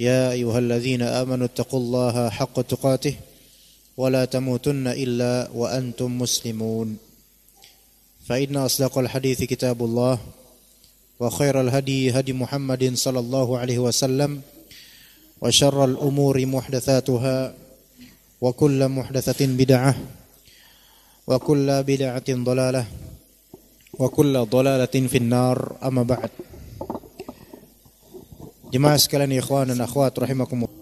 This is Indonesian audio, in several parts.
يا ايها الذين امنوا اتقوا الله حق تقاته ولا تموتن الا وانتم مسلمون فان اصدق الحديث كتاب الله وخير الهدي هدي محمد صلى الله عليه وسلم وشر الامور محدثاتها وكل محدثه بدعه وكل بدعه ضلاله وكل ضلاله في النار اما بعد Jemaah sekalian ikhwan dan akhwat rahimakumullah.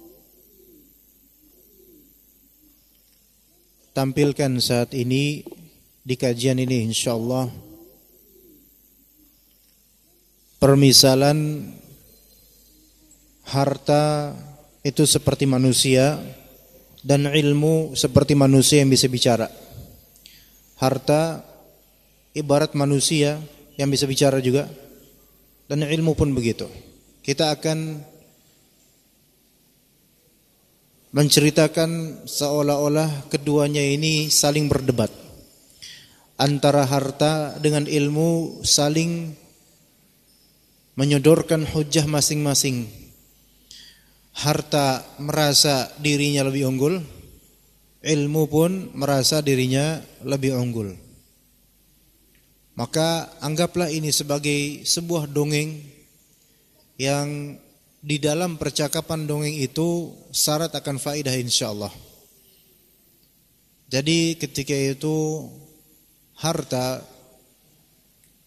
Tampilkan saat ini di kajian ini insyaallah permisalan harta itu seperti manusia dan ilmu seperti manusia yang bisa bicara. Harta ibarat manusia yang bisa bicara juga dan ilmu pun begitu. Kita akan menceritakan seolah-olah keduanya ini saling berdebat. Antara harta dengan ilmu saling menyodorkan hujah masing-masing. Harta merasa dirinya lebih unggul, ilmu pun merasa dirinya lebih unggul. Maka anggaplah ini sebagai sebuah dongeng yang di dalam percakapan dongeng itu syarat akan faidah insya Allah. Jadi ketika itu harta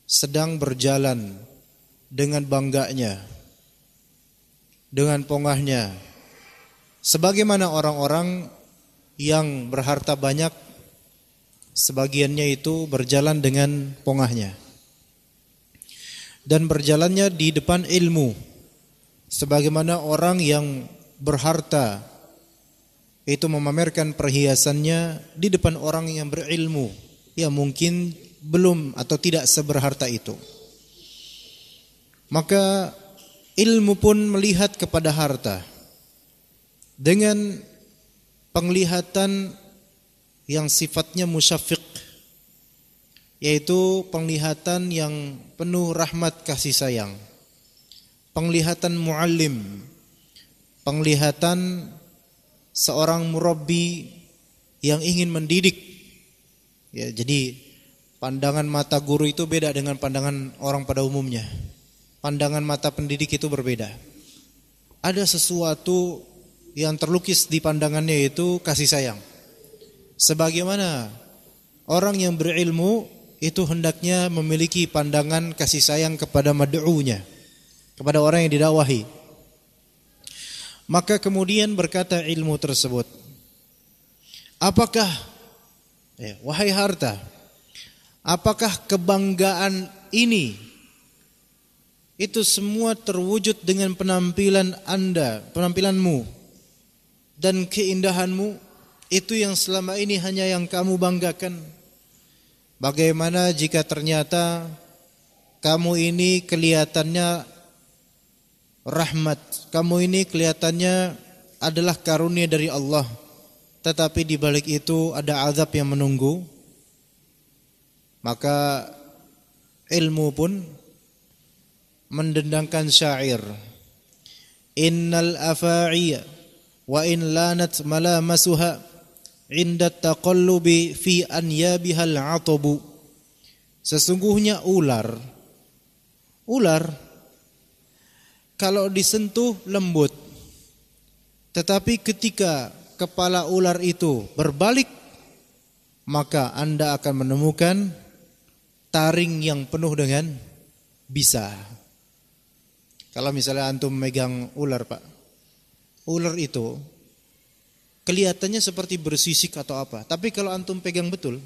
sedang berjalan dengan bangganya, dengan pongahnya. Sebagaimana orang-orang yang berharta banyak sebagiannya itu berjalan dengan pongahnya dan berjalannya di depan ilmu sebagaimana orang yang berharta itu memamerkan perhiasannya di depan orang yang berilmu ya mungkin belum atau tidak seberharta itu maka ilmu pun melihat kepada harta dengan penglihatan yang sifatnya musyafiq yaitu penglihatan yang penuh rahmat kasih sayang. Penglihatan muallim, penglihatan seorang murabbi yang ingin mendidik. Ya, jadi pandangan mata guru itu beda dengan pandangan orang pada umumnya. Pandangan mata pendidik itu berbeda. Ada sesuatu yang terlukis di pandangannya yaitu kasih sayang. Sebagaimana orang yang berilmu itu hendaknya memiliki pandangan kasih sayang kepada mad'unya, kepada orang yang didakwahi. Maka kemudian berkata ilmu tersebut, apakah eh, wahai harta, apakah kebanggaan ini itu semua terwujud dengan penampilan Anda, penampilanmu dan keindahanmu itu yang selama ini hanya yang kamu banggakan? Bagaimana jika ternyata kamu ini kelihatannya rahmat, kamu ini kelihatannya adalah karunia dari Allah, tetapi di balik itu ada azab yang menunggu? Maka ilmu pun mendendangkan syair. Innal afa'iya wa in lanat malamasuha inda taqallubi fi anyabihal atobu sesungguhnya ular ular kalau disentuh lembut tetapi ketika kepala ular itu berbalik maka Anda akan menemukan taring yang penuh dengan bisa kalau misalnya antum megang ular Pak ular itu kelihatannya seperti bersisik atau apa. Tapi kalau antum pegang betul,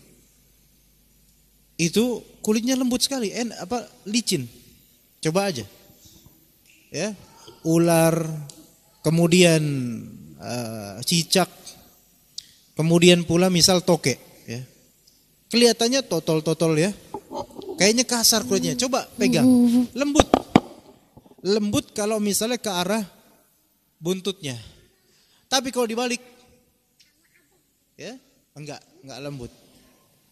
itu kulitnya lembut sekali, en apa licin. Coba aja. Ya, ular, kemudian uh, cicak, kemudian pula misal toke, ya. Kelihatannya totol-totol ya. Kayaknya kasar kulitnya. Coba pegang. Lembut. Lembut kalau misalnya ke arah buntutnya. Tapi kalau dibalik ya enggak enggak lembut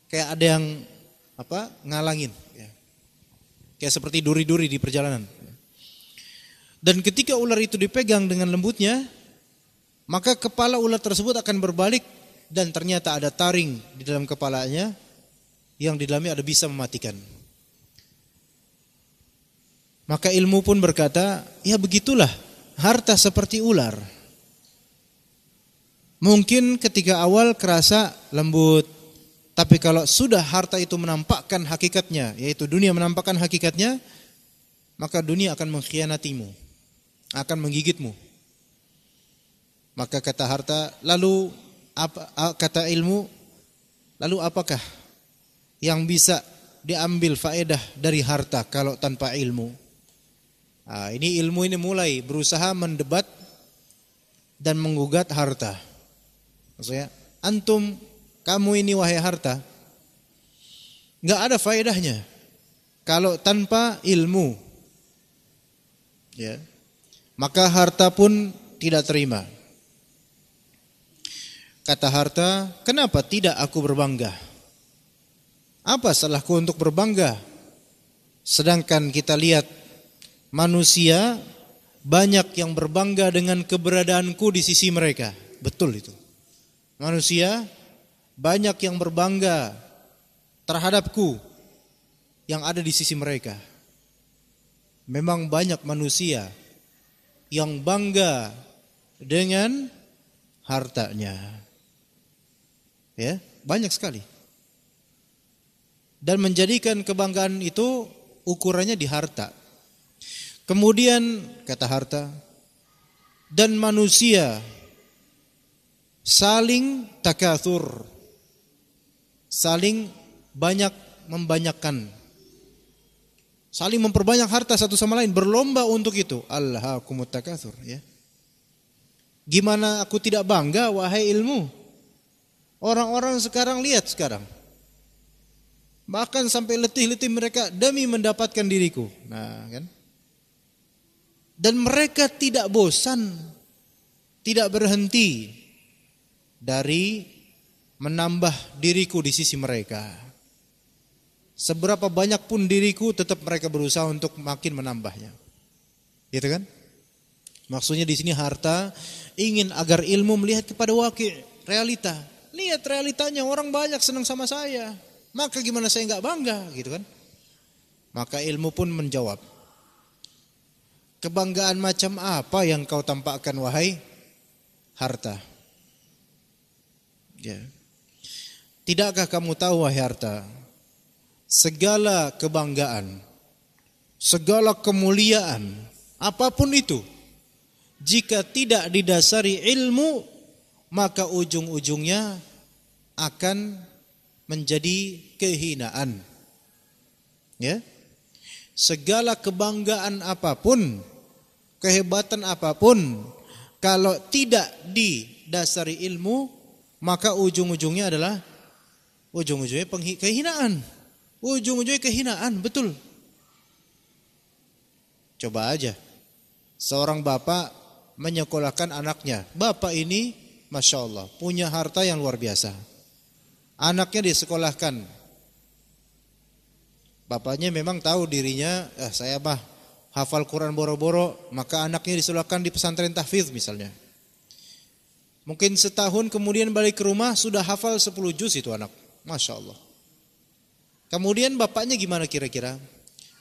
kayak ada yang apa ngalangin ya. kayak seperti duri-duri di perjalanan dan ketika ular itu dipegang dengan lembutnya maka kepala ular tersebut akan berbalik dan ternyata ada taring di dalam kepalanya yang di dalamnya ada bisa mematikan maka ilmu pun berkata ya begitulah harta seperti ular Mungkin ketika awal kerasa lembut, tapi kalau sudah harta itu menampakkan hakikatnya, yaitu dunia menampakkan hakikatnya, maka dunia akan mengkhianatimu, akan menggigitmu. Maka kata harta, lalu apa kata ilmu, lalu apakah yang bisa diambil faedah dari harta kalau tanpa ilmu? Nah, ini ilmu ini mulai berusaha mendebat dan menggugat harta. Maksudnya, antum kamu ini wahai harta nggak ada faedahnya kalau tanpa ilmu. Ya. Maka harta pun tidak terima. Kata harta, "Kenapa tidak aku berbangga? Apa salahku untuk berbangga?" Sedangkan kita lihat manusia banyak yang berbangga dengan keberadaanku di sisi mereka. Betul itu. Manusia banyak yang berbangga terhadapku yang ada di sisi mereka. Memang banyak manusia yang bangga dengan hartanya. Ya, banyak sekali. Dan menjadikan kebanggaan itu ukurannya di harta. Kemudian kata harta dan manusia saling takathur saling banyak membanyakkan saling memperbanyak harta satu sama lain berlomba untuk itu alhaakumut takathur ya gimana aku tidak bangga wahai ilmu orang-orang sekarang lihat sekarang bahkan sampai letih-letih mereka demi mendapatkan diriku nah kan dan mereka tidak bosan tidak berhenti dari menambah diriku di sisi mereka. Seberapa banyak pun diriku tetap mereka berusaha untuk makin menambahnya. Gitu kan? Maksudnya di sini harta ingin agar ilmu melihat kepada wakil realita. Lihat realitanya orang banyak senang sama saya. Maka gimana saya nggak bangga gitu kan? Maka ilmu pun menjawab. Kebanggaan macam apa yang kau tampakkan wahai harta? Ya. Tidakkah kamu tahu wahai harta, segala kebanggaan, segala kemuliaan, apapun itu, jika tidak didasari ilmu, maka ujung-ujungnya akan menjadi kehinaan. Ya. Segala kebanggaan apapun, kehebatan apapun, kalau tidak didasari ilmu, maka ujung-ujungnya adalah ujung-ujungnya kehinaan. Ujung-ujungnya kehinaan, betul. Coba aja. Seorang bapak menyekolahkan anaknya. Bapak ini Masya Allah punya harta yang luar biasa. Anaknya disekolahkan. Bapaknya memang tahu dirinya, eh, saya bah hafal Quran boro-boro, maka anaknya disekolahkan di pesantren tahfiz misalnya. Mungkin setahun kemudian balik ke rumah sudah hafal 10 juz itu anak. Masya Allah. Kemudian bapaknya gimana kira-kira?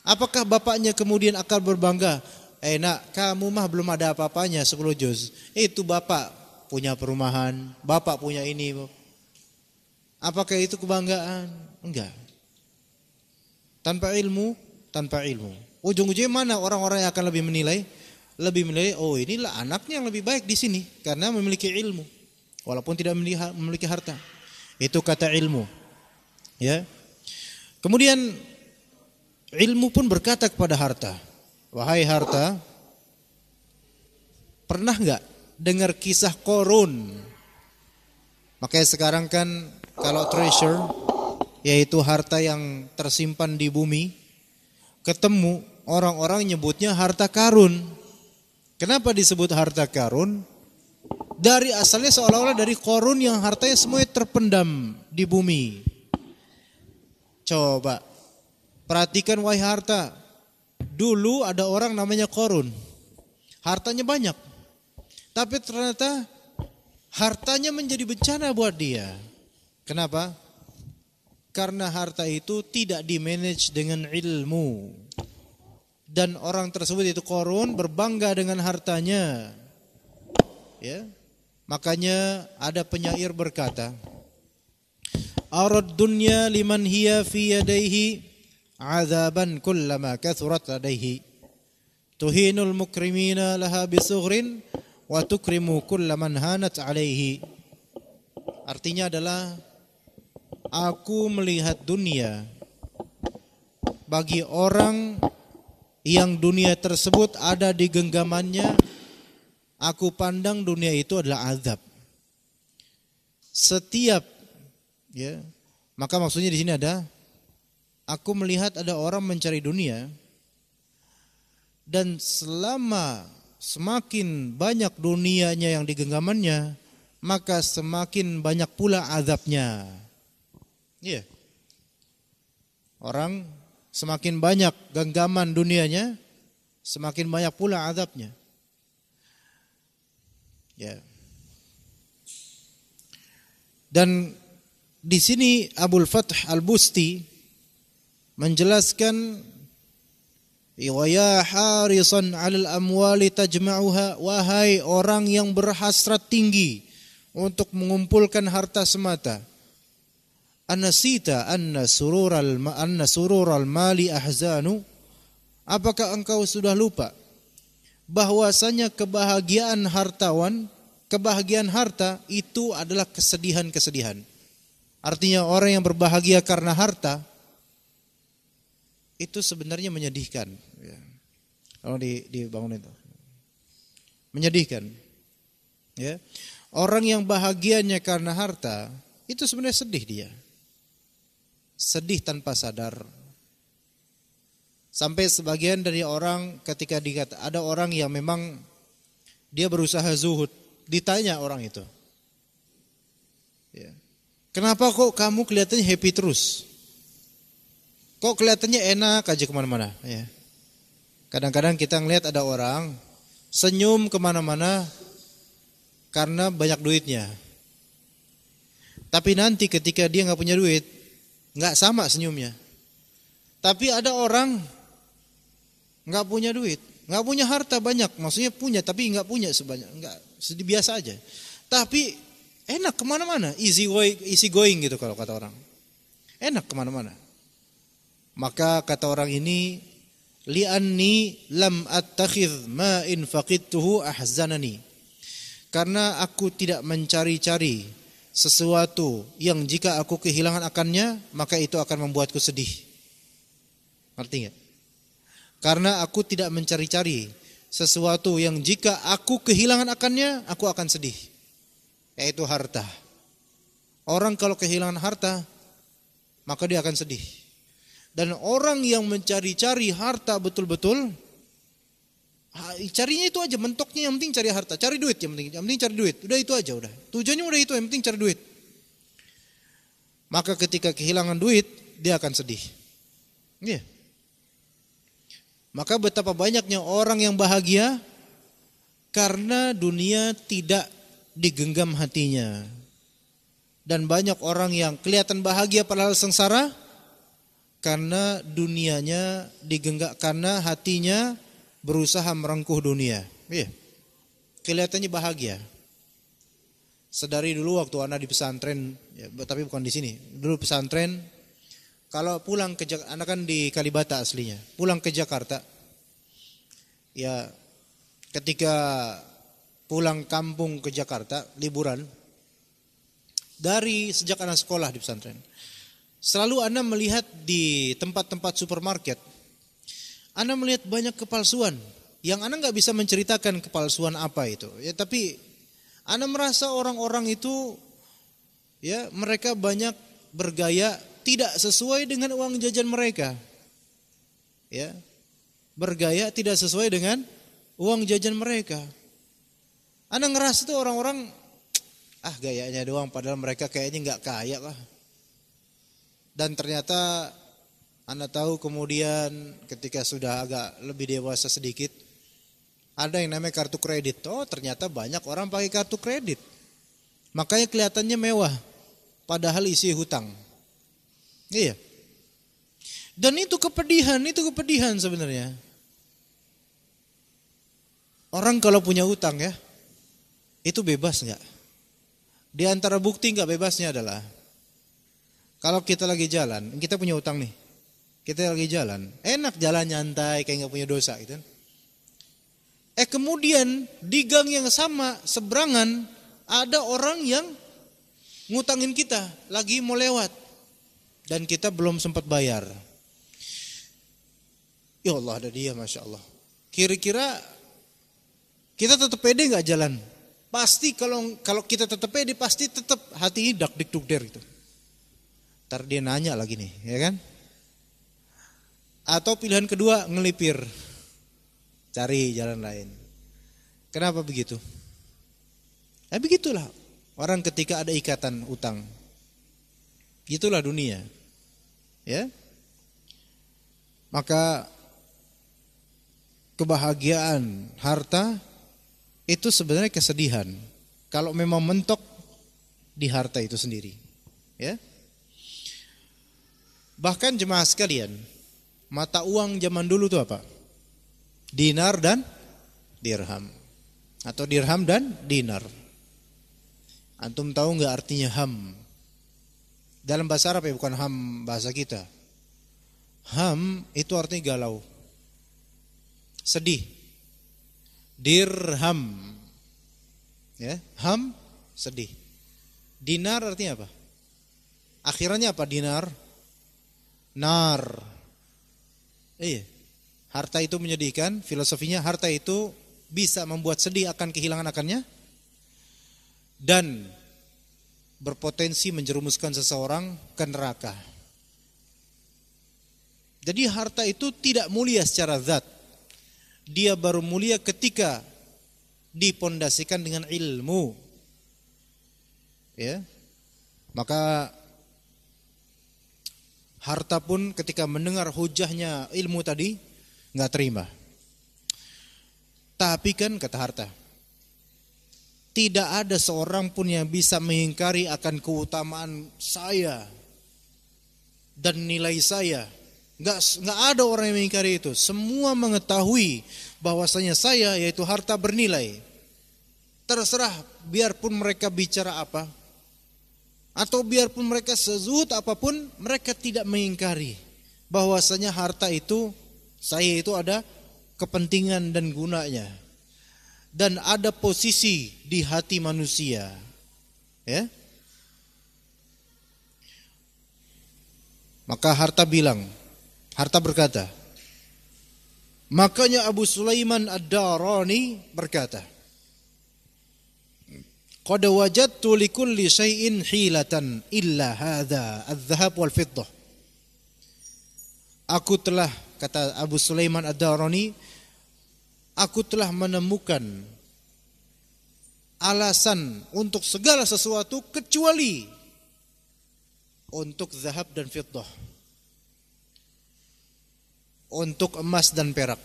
Apakah bapaknya kemudian akan berbangga? Eh nak, kamu mah belum ada apa-apanya 10 juz. Itu bapak punya perumahan, bapak punya ini. Apakah itu kebanggaan? Enggak. Tanpa ilmu, tanpa ilmu. Ujung-ujungnya mana orang-orang yang akan lebih menilai? lebih menilai oh inilah anaknya yang lebih baik di sini karena memiliki ilmu walaupun tidak memiliki harta. Itu kata ilmu. Ya. Kemudian ilmu pun berkata kepada harta, wahai harta, pernah nggak dengar kisah korun? Makanya sekarang kan kalau treasure yaitu harta yang tersimpan di bumi ketemu orang-orang nyebutnya harta karun. Kenapa disebut harta karun? Dari asalnya seolah-olah dari korun yang hartanya semuanya terpendam di bumi. Coba perhatikan wahai harta. Dulu ada orang namanya korun. Hartanya banyak. Tapi ternyata hartanya menjadi bencana buat dia. Kenapa? Karena harta itu tidak dimanage dengan ilmu dan orang tersebut itu korun berbangga dengan hartanya. Ya. Makanya ada penyair berkata, Arad dunya liman hiya fi yadayhi azaban kullama kathurat ladayhi. Tuhinul mukrimina laha bisughrin wa tukrimu kullaman hanat alaihi. Artinya adalah aku melihat dunia bagi orang yang dunia tersebut ada di genggamannya, aku pandang dunia itu adalah azab. Setiap ya, maka maksudnya di sini ada aku melihat ada orang mencari dunia dan selama semakin banyak dunianya yang digenggamannya, maka semakin banyak pula azabnya. Iya. Orang Semakin banyak genggaman dunianya, semakin banyak pula azabnya. Ya. Dan di sini Abdul Fath Al-Busti menjelaskan Iwaya ya harisan 'alal amwali tajma'uha wahai orang yang berhasrat tinggi untuk mengumpulkan harta semata Anasita anna surural anna surural mali ahzanu Apakah engkau sudah lupa bahwasanya kebahagiaan hartawan, kebahagiaan harta itu adalah kesedihan-kesedihan. Artinya orang yang berbahagia karena harta itu sebenarnya menyedihkan. Ya. Kalau di dibangun itu menyedihkan. Ya. Orang yang bahagianya karena harta itu sebenarnya sedih dia sedih tanpa sadar. Sampai sebagian dari orang ketika dikata ada orang yang memang dia berusaha zuhud, ditanya orang itu. Ya. Kenapa kok kamu kelihatannya happy terus? Kok kelihatannya enak aja kemana-mana? Ya. Kadang-kadang kita ngelihat ada orang senyum kemana-mana karena banyak duitnya. Tapi nanti ketika dia nggak punya duit, nggak sama senyumnya. Tapi ada orang nggak punya duit, nggak punya harta banyak, maksudnya punya tapi nggak punya sebanyak, nggak sedih biasa aja. Tapi enak kemana-mana, easy way, easy going gitu kalau kata orang. Enak kemana-mana. Maka kata orang ini, li'anni lam attakhidh ma in ahzanani. Karena aku tidak mencari-cari sesuatu yang jika aku kehilangan akannya maka itu akan membuatku sedih. Ngerti enggak? Karena aku tidak mencari-cari sesuatu yang jika aku kehilangan akannya aku akan sedih. Yaitu harta. Orang kalau kehilangan harta maka dia akan sedih. Dan orang yang mencari-cari harta betul-betul carinya itu aja mentoknya yang penting cari harta cari duit yang penting yang penting cari duit udah itu aja udah tujuannya udah itu yang penting cari duit maka ketika kehilangan duit dia akan sedih iya yeah. maka betapa banyaknya orang yang bahagia karena dunia tidak digenggam hatinya dan banyak orang yang kelihatan bahagia padahal sengsara karena dunianya digenggak karena hatinya berusaha merengkuh dunia. Iya. Kelihatannya bahagia. Sedari dulu waktu anak di pesantren, ya, tapi bukan di sini. Dulu pesantren, kalau pulang ke Jakarta, anak kan di Kalibata aslinya, pulang ke Jakarta, ya ketika pulang kampung ke Jakarta liburan, dari sejak anak sekolah di pesantren, selalu anak melihat di tempat-tempat supermarket anda melihat banyak kepalsuan yang Anda nggak bisa menceritakan kepalsuan apa itu. Ya tapi Anda merasa orang-orang itu ya mereka banyak bergaya tidak sesuai dengan uang jajan mereka. Ya. Bergaya tidak sesuai dengan uang jajan mereka. Anda ngerasa tuh orang-orang ah gayanya doang padahal mereka kayaknya nggak kaya lah. Dan ternyata anda tahu kemudian ketika sudah agak lebih dewasa sedikit, ada yang namanya kartu kredit. Oh ternyata banyak orang pakai kartu kredit. Makanya kelihatannya mewah, padahal isi hutang. Iya. Dan itu kepedihan, itu kepedihan sebenarnya. Orang kalau punya hutang ya, itu bebas nggak? Di antara bukti nggak bebasnya adalah kalau kita lagi jalan, kita punya hutang nih. Kita lagi jalan, enak jalan nyantai kayak nggak punya dosa gitu. Kan. Eh kemudian di gang yang sama seberangan ada orang yang ngutangin kita lagi mau lewat dan kita belum sempat bayar. Ya Allah ada dia masya Allah. Kira-kira kita tetap pede nggak jalan? Pasti kalau kalau kita tetap pede pasti tetap hati ini dak dik der gitu. Ntar dia nanya lagi nih, ya kan? Atau pilihan kedua ngelipir. Cari jalan lain. Kenapa begitu? Ya eh, begitulah orang ketika ada ikatan utang. Itulah dunia. Ya. Maka kebahagiaan, harta itu sebenarnya kesedihan. Kalau memang mentok di harta itu sendiri. Ya. Bahkan jemaah sekalian, mata uang zaman dulu tuh apa? Dinar dan dirham. Atau dirham dan dinar. Antum tahu nggak artinya ham? Dalam bahasa Arab ya bukan ham bahasa kita. Ham itu artinya galau. Sedih. Dirham. Ya, ham sedih. Dinar artinya apa? Akhirannya apa dinar? Nar Iya. Harta itu menyedihkan, filosofinya harta itu bisa membuat sedih akan kehilangan akannya dan berpotensi menjerumuskan seseorang ke neraka. Jadi harta itu tidak mulia secara zat. Dia baru mulia ketika dipondasikan dengan ilmu. Ya. Maka Harta pun ketika mendengar hujahnya ilmu tadi nggak terima. Tapi kan kata harta, tidak ada seorang pun yang bisa mengingkari akan keutamaan saya dan nilai saya. Nggak nggak ada orang yang mengingkari itu. Semua mengetahui bahwasanya saya yaitu harta bernilai. Terserah biarpun mereka bicara apa, atau biarpun mereka sezuhud apapun mereka tidak mengingkari bahwasanya harta itu saya itu ada kepentingan dan gunanya dan ada posisi di hati manusia ya maka harta bilang harta berkata makanya Abu Sulaiman Ad-Darani berkata Qad wajadtu likulli shay'in hilatan illa hadza adh-dhahab wal fiddah. Aku telah kata Abu Sulaiman Ad-Darani aku telah menemukan alasan untuk segala sesuatu kecuali untuk zahab dan fiddah. Untuk emas dan perak.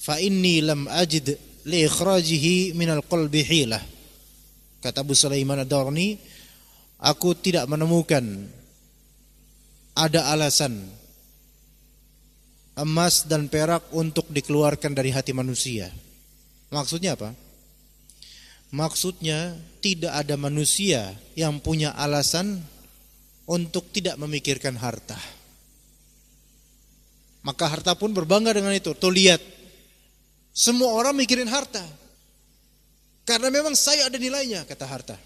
Fa inni lam ajid minal qalbi hilah. Kata Abu Sulaiman ad aku tidak menemukan ada alasan emas dan perak untuk dikeluarkan dari hati manusia. Maksudnya apa? Maksudnya tidak ada manusia yang punya alasan untuk tidak memikirkan harta. Maka harta pun berbangga dengan itu. Tuh lihat, semua orang mikirin harta. Karena memang saya ada nilainya, kata harta.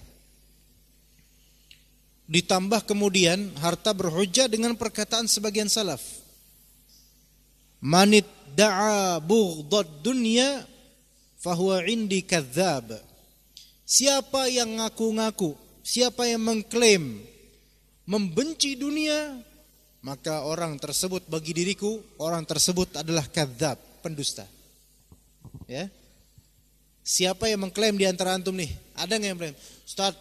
Ditambah kemudian harta berhujah dengan perkataan sebagian salaf. Manit da'a bughdad dunia fahuwa indi kathab. Siapa yang ngaku-ngaku, siapa yang mengklaim membenci dunia, maka orang tersebut bagi diriku, orang tersebut adalah kadzab, pendusta. Ya. Siapa yang mengklaim di antara antum nih? Ada nggak yang mengklaim? Start,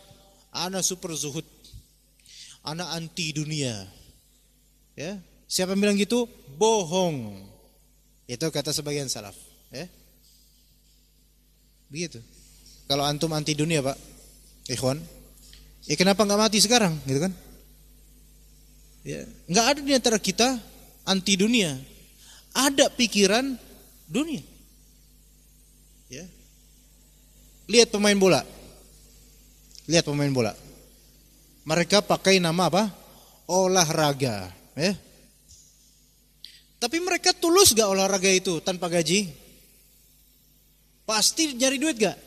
anak super zuhud. anak anti dunia. Ya. Siapa yang bilang gitu? Bohong. Itu kata sebagian salaf, ya. Begitu. Kalau antum anti dunia, Pak. Ikhwan. Ya kenapa nggak mati sekarang, gitu kan? Ya, nggak ada di antara kita anti dunia. Ada pikiran dunia. Lihat pemain bola. Lihat pemain bola. Mereka pakai nama apa? Olahraga, ya. Tapi mereka tulus gak olahraga itu tanpa gaji? Pasti nyari duit gak?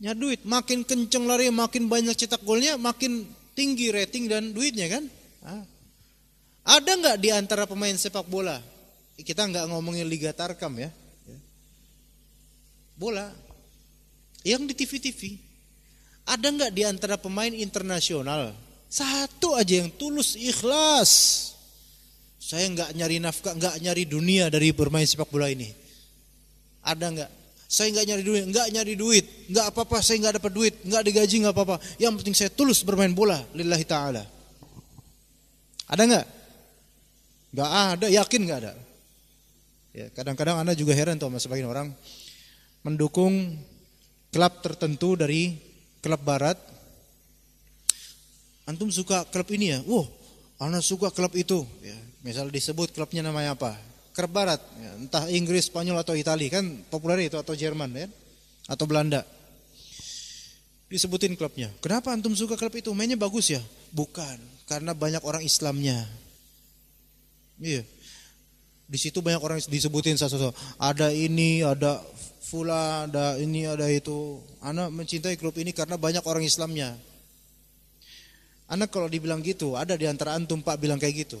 Nyari duit. Makin kenceng lari, makin banyak cetak golnya, makin tinggi rating dan duitnya kan? Ah. Ada nggak di antara pemain sepak bola? Kita nggak ngomongin Liga Tarkam ya. ya. Bola. Yang di TV-TV. Ada nggak di antara pemain internasional satu aja yang tulus ikhlas? Saya nggak nyari nafkah, nggak nyari dunia dari bermain sepak bola ini. Ada nggak? Saya nggak nyari duit, nggak nyari duit, nggak apa-apa. Saya nggak dapat duit, nggak digaji, nggak apa-apa. Yang penting saya tulus bermain bola, lillahi taala. Ada nggak? Nggak ada, yakin nggak ada. Ya, kadang-kadang anda juga heran tuh sama sebagian orang mendukung klub tertentu dari klub barat. Antum suka klub ini ya? Wah, anak suka klub itu. Ya, misal disebut klubnya namanya apa? Klub barat, ya, entah Inggris, Spanyol atau Italia kan populer itu atau Jerman ya, atau Belanda. Disebutin klubnya. Kenapa antum suka klub itu? Mainnya bagus ya? Bukan, karena banyak orang Islamnya. Iya. Di situ banyak orang disebutin satu-satu. Ada ini, ada fula, ada ini, ada itu. Anak mencintai grup ini karena banyak orang Islamnya. Anak kalau dibilang gitu, ada di antara antum Pak bilang kayak gitu.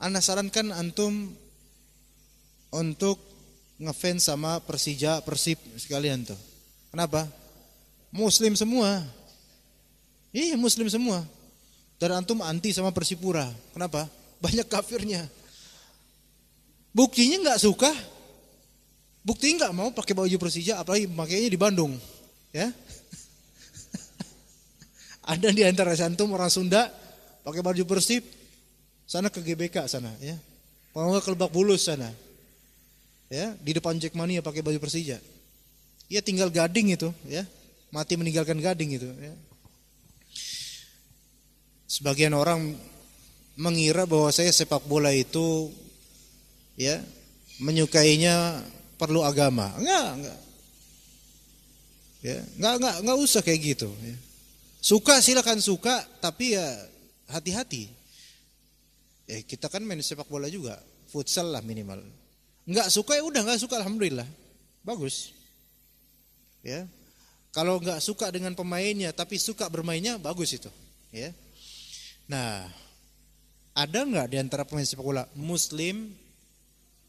Anak sarankan antum untuk ngefans sama Persija, Persib sekalian tuh. Kenapa? Muslim semua. Iya, muslim semua. Dan antum anti sama Persipura. Kenapa? Banyak kafirnya. Buktinya nggak suka, buktinya nggak mau pakai baju Persija, apalagi pakainya di Bandung, ya. Ada di antara santum orang Sunda pakai baju Persib, sana ke GBK sana, ya. Kalau ke Lebak Bulus sana, ya di depan Jackmania pakai baju Persija. Ya tinggal gading itu, ya mati meninggalkan gading itu. Ya. Sebagian orang mengira bahwa saya sepak bola itu ya menyukainya perlu agama. Enggak, enggak. Ya, enggak enggak enggak usah kayak gitu ya. Suka silakan suka tapi ya hati-hati. Ya, kita kan main sepak bola juga, futsal lah minimal. Enggak suka ya udah enggak suka alhamdulillah. Bagus. Ya. Kalau enggak suka dengan pemainnya tapi suka bermainnya bagus itu, ya. Nah, ada enggak di antara pemain sepak bola muslim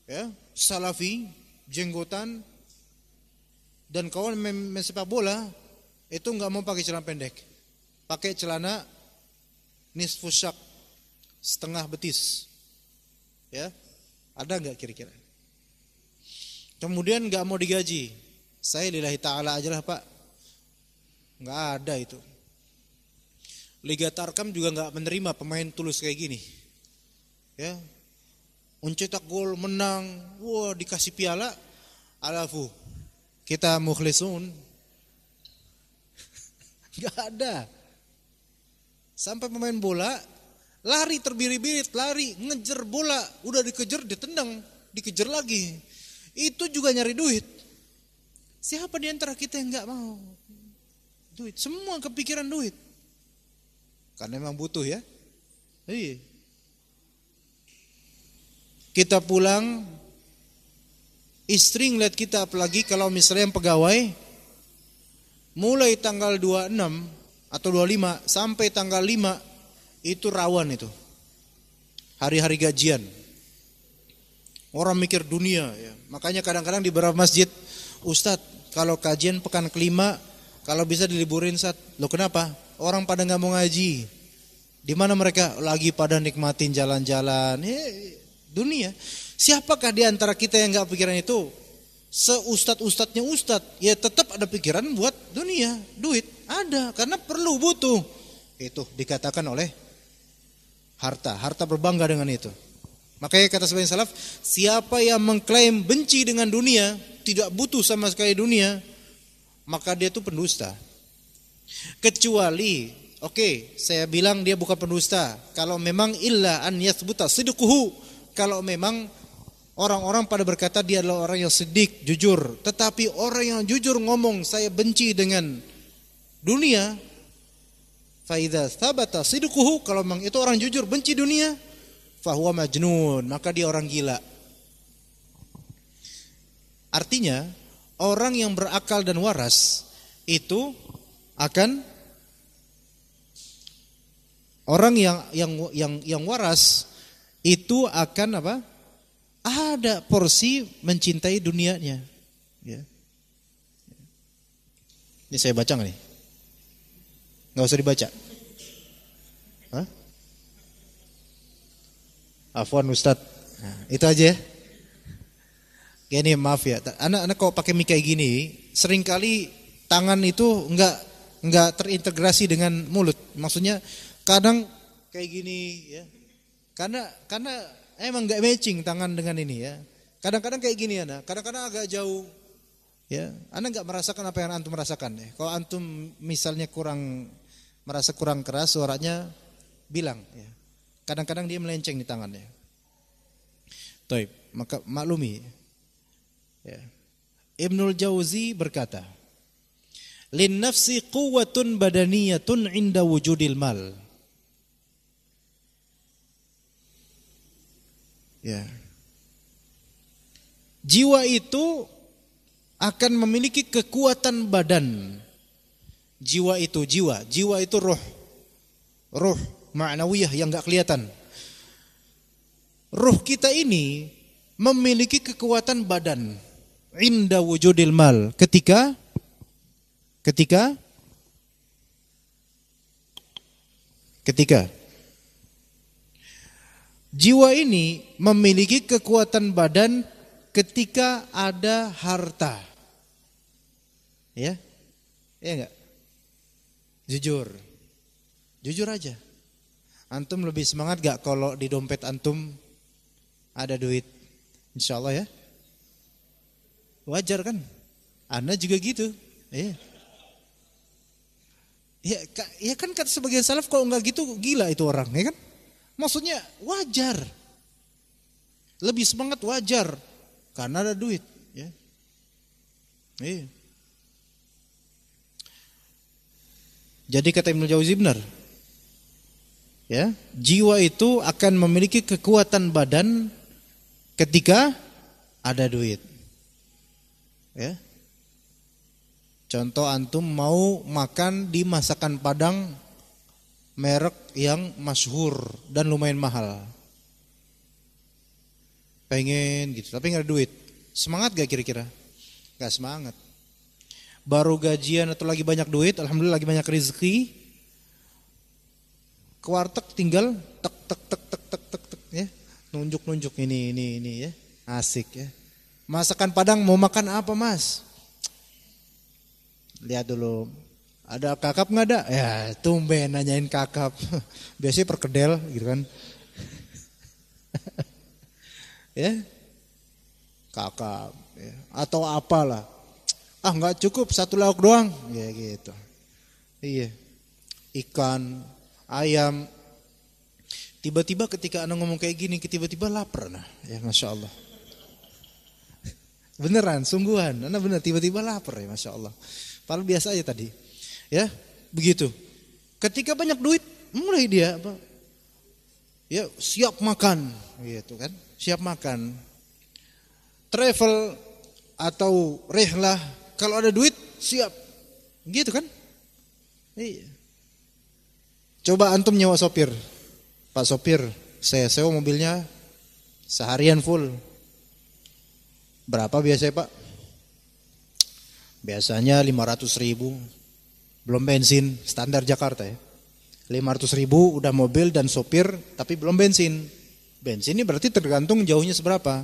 ya, salafi, jenggotan, dan kawan main, main sepak bola itu nggak mau pakai celana pendek, pakai celana nisfu syak setengah betis, ya ada nggak kira-kira? Kemudian nggak mau digaji, saya lillahi taala lah pak, nggak ada itu. Liga Tarkam juga nggak menerima pemain tulus kayak gini, ya mencetak gol, menang, wah dikasih piala, alafu. Kita mukhlisun. Gak ada. Sampai pemain bola lari terbirit-birit, lari ngejar bola, udah dikejar ditendang, dikejar lagi. Itu juga nyari duit. Siapa di antara kita yang nggak mau duit? Semua kepikiran duit. Karena memang butuh ya. Iya. Kita pulang, istri ngeliat kita apalagi kalau misalnya yang pegawai, mulai tanggal 26 atau 25 sampai tanggal 5 itu rawan itu. Hari-hari gajian. Orang mikir dunia ya. Makanya kadang-kadang di beberapa masjid, Ustadz kalau kajian pekan kelima kalau bisa diliburin saat lo kenapa? Orang pada nggak mau ngaji. Di mana mereka lagi pada nikmatin jalan-jalan dunia. Siapakah di antara kita yang nggak pikiran itu? Seustad-ustadnya ustad, ya tetap ada pikiran buat dunia, duit ada karena perlu butuh. Itu dikatakan oleh harta, harta berbangga dengan itu. Makanya kata sebagian salaf, siapa yang mengklaim benci dengan dunia, tidak butuh sama sekali dunia, maka dia itu pendusta. Kecuali, oke, okay, saya bilang dia bukan pendusta. Kalau memang illa an yathbuta sidquhu kalau memang orang-orang pada berkata dia adalah orang yang sedik, jujur. Tetapi orang yang jujur ngomong saya benci dengan dunia. Faidah tabata sidukuhu kalau memang itu orang jujur benci dunia, fahuwa majnun, maka dia orang gila. Artinya, orang yang berakal dan waras itu akan orang yang yang yang yang waras itu akan apa? Ada porsi mencintai dunianya. Ya. Ini saya baca nggak nih? Nggak usah dibaca. Afwan Ustad. Nah, itu aja ya. Gini maaf ya, anak-anak kok pakai mic kayak gini, seringkali tangan itu nggak nggak terintegrasi dengan mulut. Maksudnya kadang kayak gini ya, karena karena emang nggak matching tangan dengan ini ya. Kadang-kadang kayak gini ya, kadang-kadang agak jauh. Ya, Anda nggak merasakan apa yang antum merasakan ya. Kalau antum misalnya kurang merasa kurang keras suaranya bilang ya. Kadang-kadang dia melenceng di tangannya. Toib, maka maklumi. Ya. Ibnul Jauzi berkata, "Lin nafsi quwwatun badaniyatun inda wujudil mal." Ya. Jiwa itu akan memiliki kekuatan badan. Jiwa itu jiwa, jiwa itu roh. Roh ma'nawiyah yang nggak kelihatan. Roh kita ini memiliki kekuatan badan inda wujudil mal ketika ketika ketika Jiwa ini memiliki kekuatan badan ketika ada harta. Ya? Iya enggak? Jujur. Jujur aja. Antum lebih semangat gak kalau di dompet antum ada duit? Insya Allah ya. Wajar kan? Anda juga gitu. Iya. Ya, ya kan kata sebagian salaf kalau nggak gitu gila itu orang, ya kan? Maksudnya wajar. Lebih semangat wajar karena ada duit, ya. Iya. Jadi kata Ibnu Jauzi benar. Ya, jiwa itu akan memiliki kekuatan badan ketika ada duit. Ya. Contoh antum mau makan di masakan Padang merek yang masyhur dan lumayan mahal. Pengen gitu, tapi nggak ada duit. Semangat gak kira-kira? Gak semangat. Baru gajian atau lagi banyak duit, alhamdulillah lagi banyak rezeki. Kuartek tinggal tek tek tek tek tek tek tek ya. Nunjuk-nunjuk ini ini ini ya. Asik ya. Masakan Padang mau makan apa, Mas? Lihat dulu ada kakap nggak ada? Ya tumben nanyain kakap. Biasanya perkedel gitu kan. ya kakap ya. atau apalah ah nggak cukup satu lauk doang ya gitu iya ikan ayam tiba-tiba ketika anak ngomong kayak gini tiba-tiba lapar nah ya masya Allah beneran sungguhan anak bener tiba-tiba lapar ya masya Allah padahal biasa aja tadi Ya, begitu. Ketika banyak duit, mulai dia apa? Ya, siap makan gitu kan. Siap makan. Travel atau rehlah kalau ada duit siap. Gitu kan? Iya. Coba antum nyewa sopir. Pak sopir, saya sewa mobilnya seharian full. Berapa biasanya Pak? Biasanya 500 ribu belum bensin standar Jakarta ya 500 ribu udah mobil dan sopir tapi belum bensin bensin ini berarti tergantung jauhnya seberapa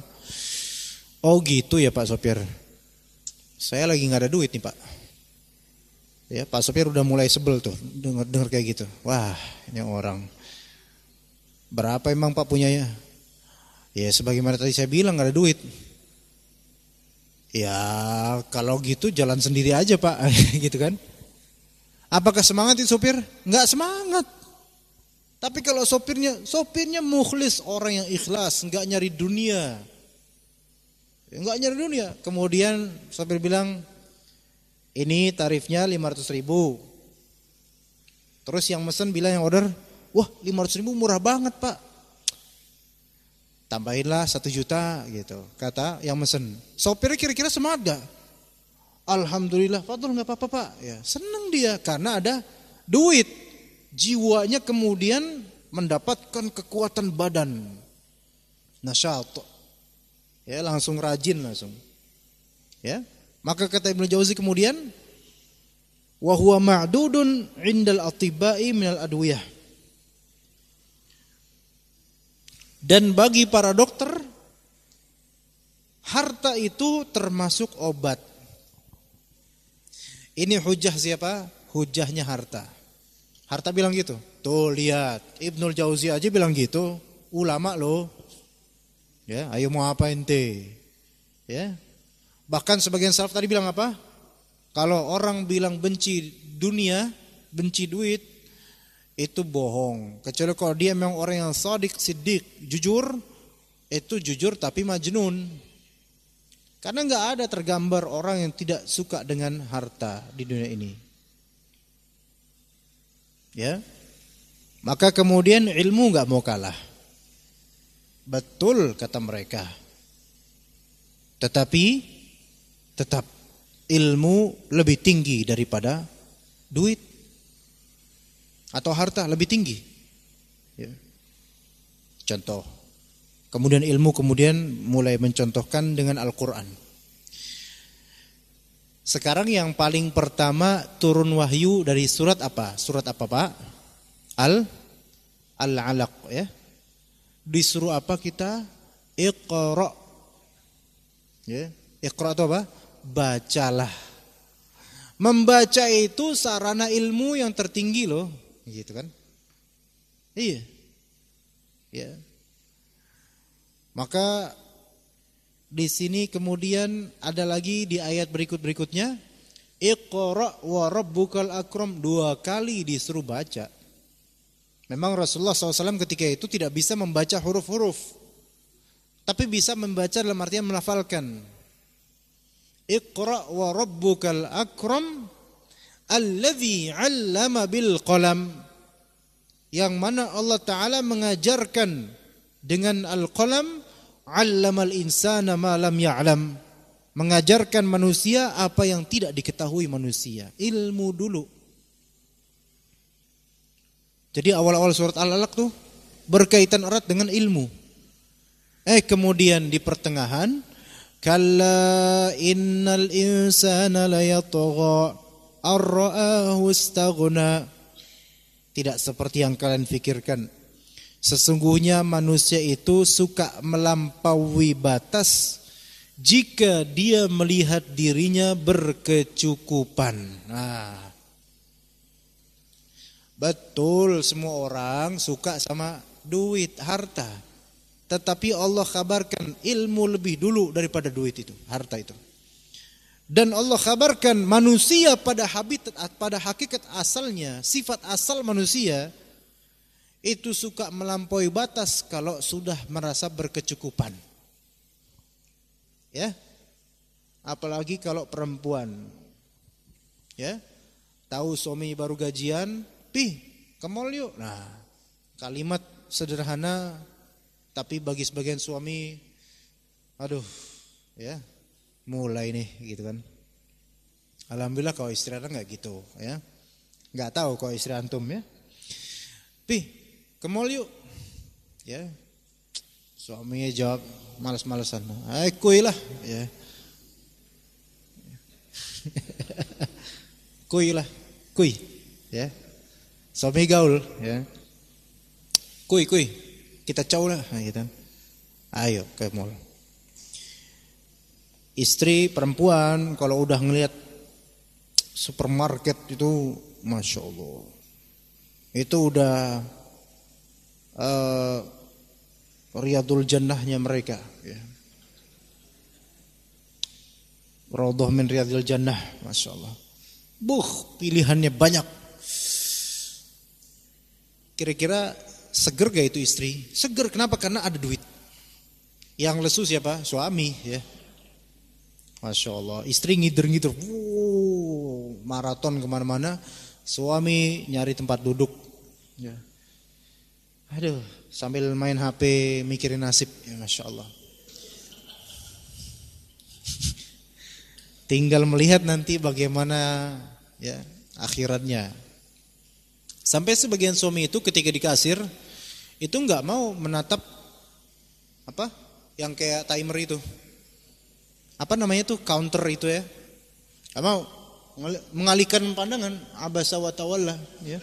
oh gitu ya pak sopir saya lagi nggak ada duit nih pak ya pak sopir udah mulai sebel tuh denger dengar kayak gitu wah ini orang berapa emang pak punyanya ya sebagaimana tadi saya bilang nggak ada duit ya kalau gitu jalan sendiri aja pak gitu kan Apakah semangat itu sopir? Enggak semangat. Tapi kalau sopirnya, sopirnya mukhlis, orang yang ikhlas, enggak nyari dunia. Enggak ya, nyari dunia. Kemudian sopir bilang, ini tarifnya 500 ribu. Terus yang mesen bilang yang order, wah 500 ribu murah banget pak. Tambahinlah satu juta gitu, kata yang mesen. Sopirnya kira-kira semangat gak? Alhamdulillah, Fadul nggak apa-apa pak. Ya, senang dia karena ada duit. Jiwanya kemudian mendapatkan kekuatan badan. Nasyat. Ya, langsung rajin langsung. Ya. Maka kata Ibnu Jauzi kemudian wa huwa ma'dudun 'indal atibai minal adwiyah. Dan bagi para dokter harta itu termasuk obat. Ini hujah siapa? Hujahnya harta. Harta bilang gitu. Tuh lihat, Ibnul Jauzi aja bilang gitu. Ulama lo, Ya, ayo mau apa ente? Ya. Bahkan sebagian salaf tadi bilang apa? Kalau orang bilang benci dunia, benci duit, itu bohong. Kecuali kalau dia memang orang yang sadik, sidik, jujur, itu jujur tapi majnun. Karena nggak ada tergambar orang yang tidak suka dengan harta di dunia ini. Ya, maka kemudian ilmu nggak mau kalah. Betul kata mereka. Tetapi tetap ilmu lebih tinggi daripada duit atau harta lebih tinggi. Ya. Contoh Kemudian ilmu kemudian mulai mencontohkan dengan Al-Qur'an. Sekarang yang paling pertama turun wahyu dari surat apa? Surat apa, Pak? Al Al-Alaq ya. Disuruh apa kita? Iqra. Ya, Iqra itu apa? Bacalah. Membaca itu sarana ilmu yang tertinggi loh, gitu kan? Iya. Ya. Maka di sini kemudian ada lagi di ayat berikut-berikutnya Iqra wa rabbukal akram dua kali disuruh baca. Memang Rasulullah SAW ketika itu tidak bisa membaca huruf-huruf. Tapi bisa membaca dalam artian melafalkan. Iqra wa rabbukal akram alladhi 'allama bil qalam yang mana Allah taala mengajarkan dengan al-qalam 'allamal insana ma lam ya'lam. Mengajarkan manusia apa yang tidak diketahui manusia. Ilmu dulu. Jadi awal-awal surat Al-Alaq tuh berkaitan erat dengan ilmu. Eh kemudian di pertengahan kalla innal insana layatgha Tidak seperti yang kalian pikirkan. Sesungguhnya manusia itu suka melampaui batas jika dia melihat dirinya berkecukupan. Nah, betul semua orang suka sama duit, harta. Tetapi Allah kabarkan ilmu lebih dulu daripada duit itu, harta itu. Dan Allah kabarkan manusia pada habitat pada hakikat asalnya, sifat asal manusia itu suka melampaui batas kalau sudah merasa berkecukupan. Ya. Apalagi kalau perempuan. Ya. Tahu suami baru gajian, pi, ke mall yuk." Nah, kalimat sederhana tapi bagi sebagian suami aduh, ya. Mulai nih gitu kan. Alhamdulillah kalau istri ada nggak gitu, ya. Nggak tahu kalau istri antum ya. Pi, ke mall yuk. Ya. Suaminya jawab malas-malasan. Eh, kui lah, ya. kui lah, kui, ya. Suami gaul, ya. kui kui Kita cawul, lah, nah, gitu. Ayo ke mall. Istri perempuan kalau udah ngelihat supermarket itu masya Allah itu udah uh, Riyadul Jannahnya mereka ya. Raudhah min riadul Jannah Masya Allah Buh, pilihannya banyak Kira-kira seger gak itu istri? Seger, kenapa? Karena ada duit Yang lesu siapa? Suami ya Masya Allah, istri ngider-ngider Maraton kemana-mana Suami nyari tempat duduk ya. Aduh, sambil main HP mikirin nasib, ya masya Allah. Tinggal melihat nanti bagaimana ya akhiratnya. Sampai sebagian suami itu ketika dikasir, itu nggak mau menatap apa yang kayak timer itu. Apa namanya tuh counter itu ya? Gak mau mengalihkan pandangan abasa watawalla, ya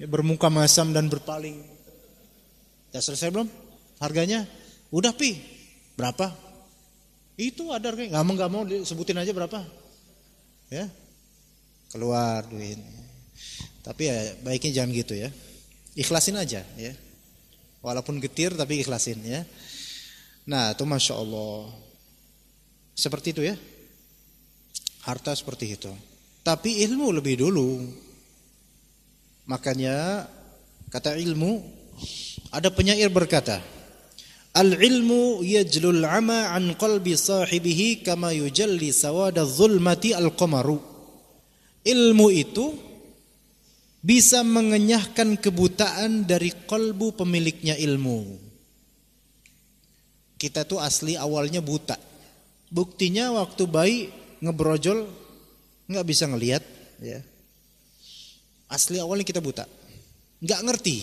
ya, bermuka masam dan berpaling. Ya selesai belum? Harganya? Udah pi, berapa? Itu ada harga nggak mau nggak mau sebutin aja berapa? Ya, keluar duit. Tapi ya baiknya jangan gitu ya, ikhlasin aja ya. Walaupun getir tapi ikhlasin ya. Nah itu masya Allah. Seperti itu ya. Harta seperti itu. Tapi ilmu lebih dulu. Makanya kata ilmu ada penyair berkata, Al-ilmu yajlul ama an qalbi sahibihi kama yujalli sawada zulmati al-qamaru. Ilmu itu bisa mengenyahkan kebutaan dari kolbu pemiliknya ilmu. Kita tuh asli awalnya buta. Buktinya waktu bayi ngebrojol nggak bisa ngelihat, ya. Asli awalnya kita buta. nggak ngerti.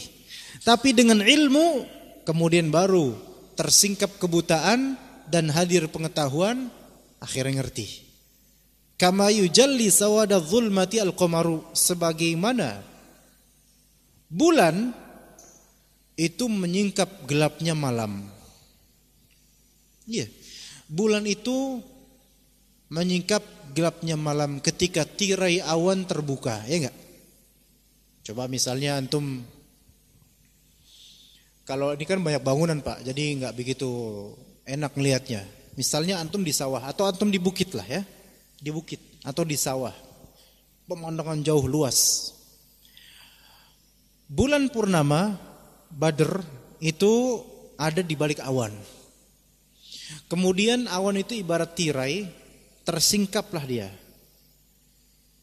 Tapi dengan ilmu kemudian baru tersingkap kebutaan dan hadir pengetahuan akhirnya ngerti. Kama yujalli sawada zulmati al-qamaru sebagaimana bulan itu menyingkap gelapnya malam. Iya. Yeah. Bulan itu menyingkap gelapnya malam ketika tirai awan terbuka, ya enggak? Coba misalnya antum kalau ini kan banyak bangunan pak, jadi nggak begitu enak melihatnya. Misalnya antum di sawah atau antum di bukit lah ya, di bukit atau di sawah, pemandangan jauh luas. Bulan purnama Badr itu ada di balik awan. Kemudian awan itu ibarat tirai, tersingkaplah dia.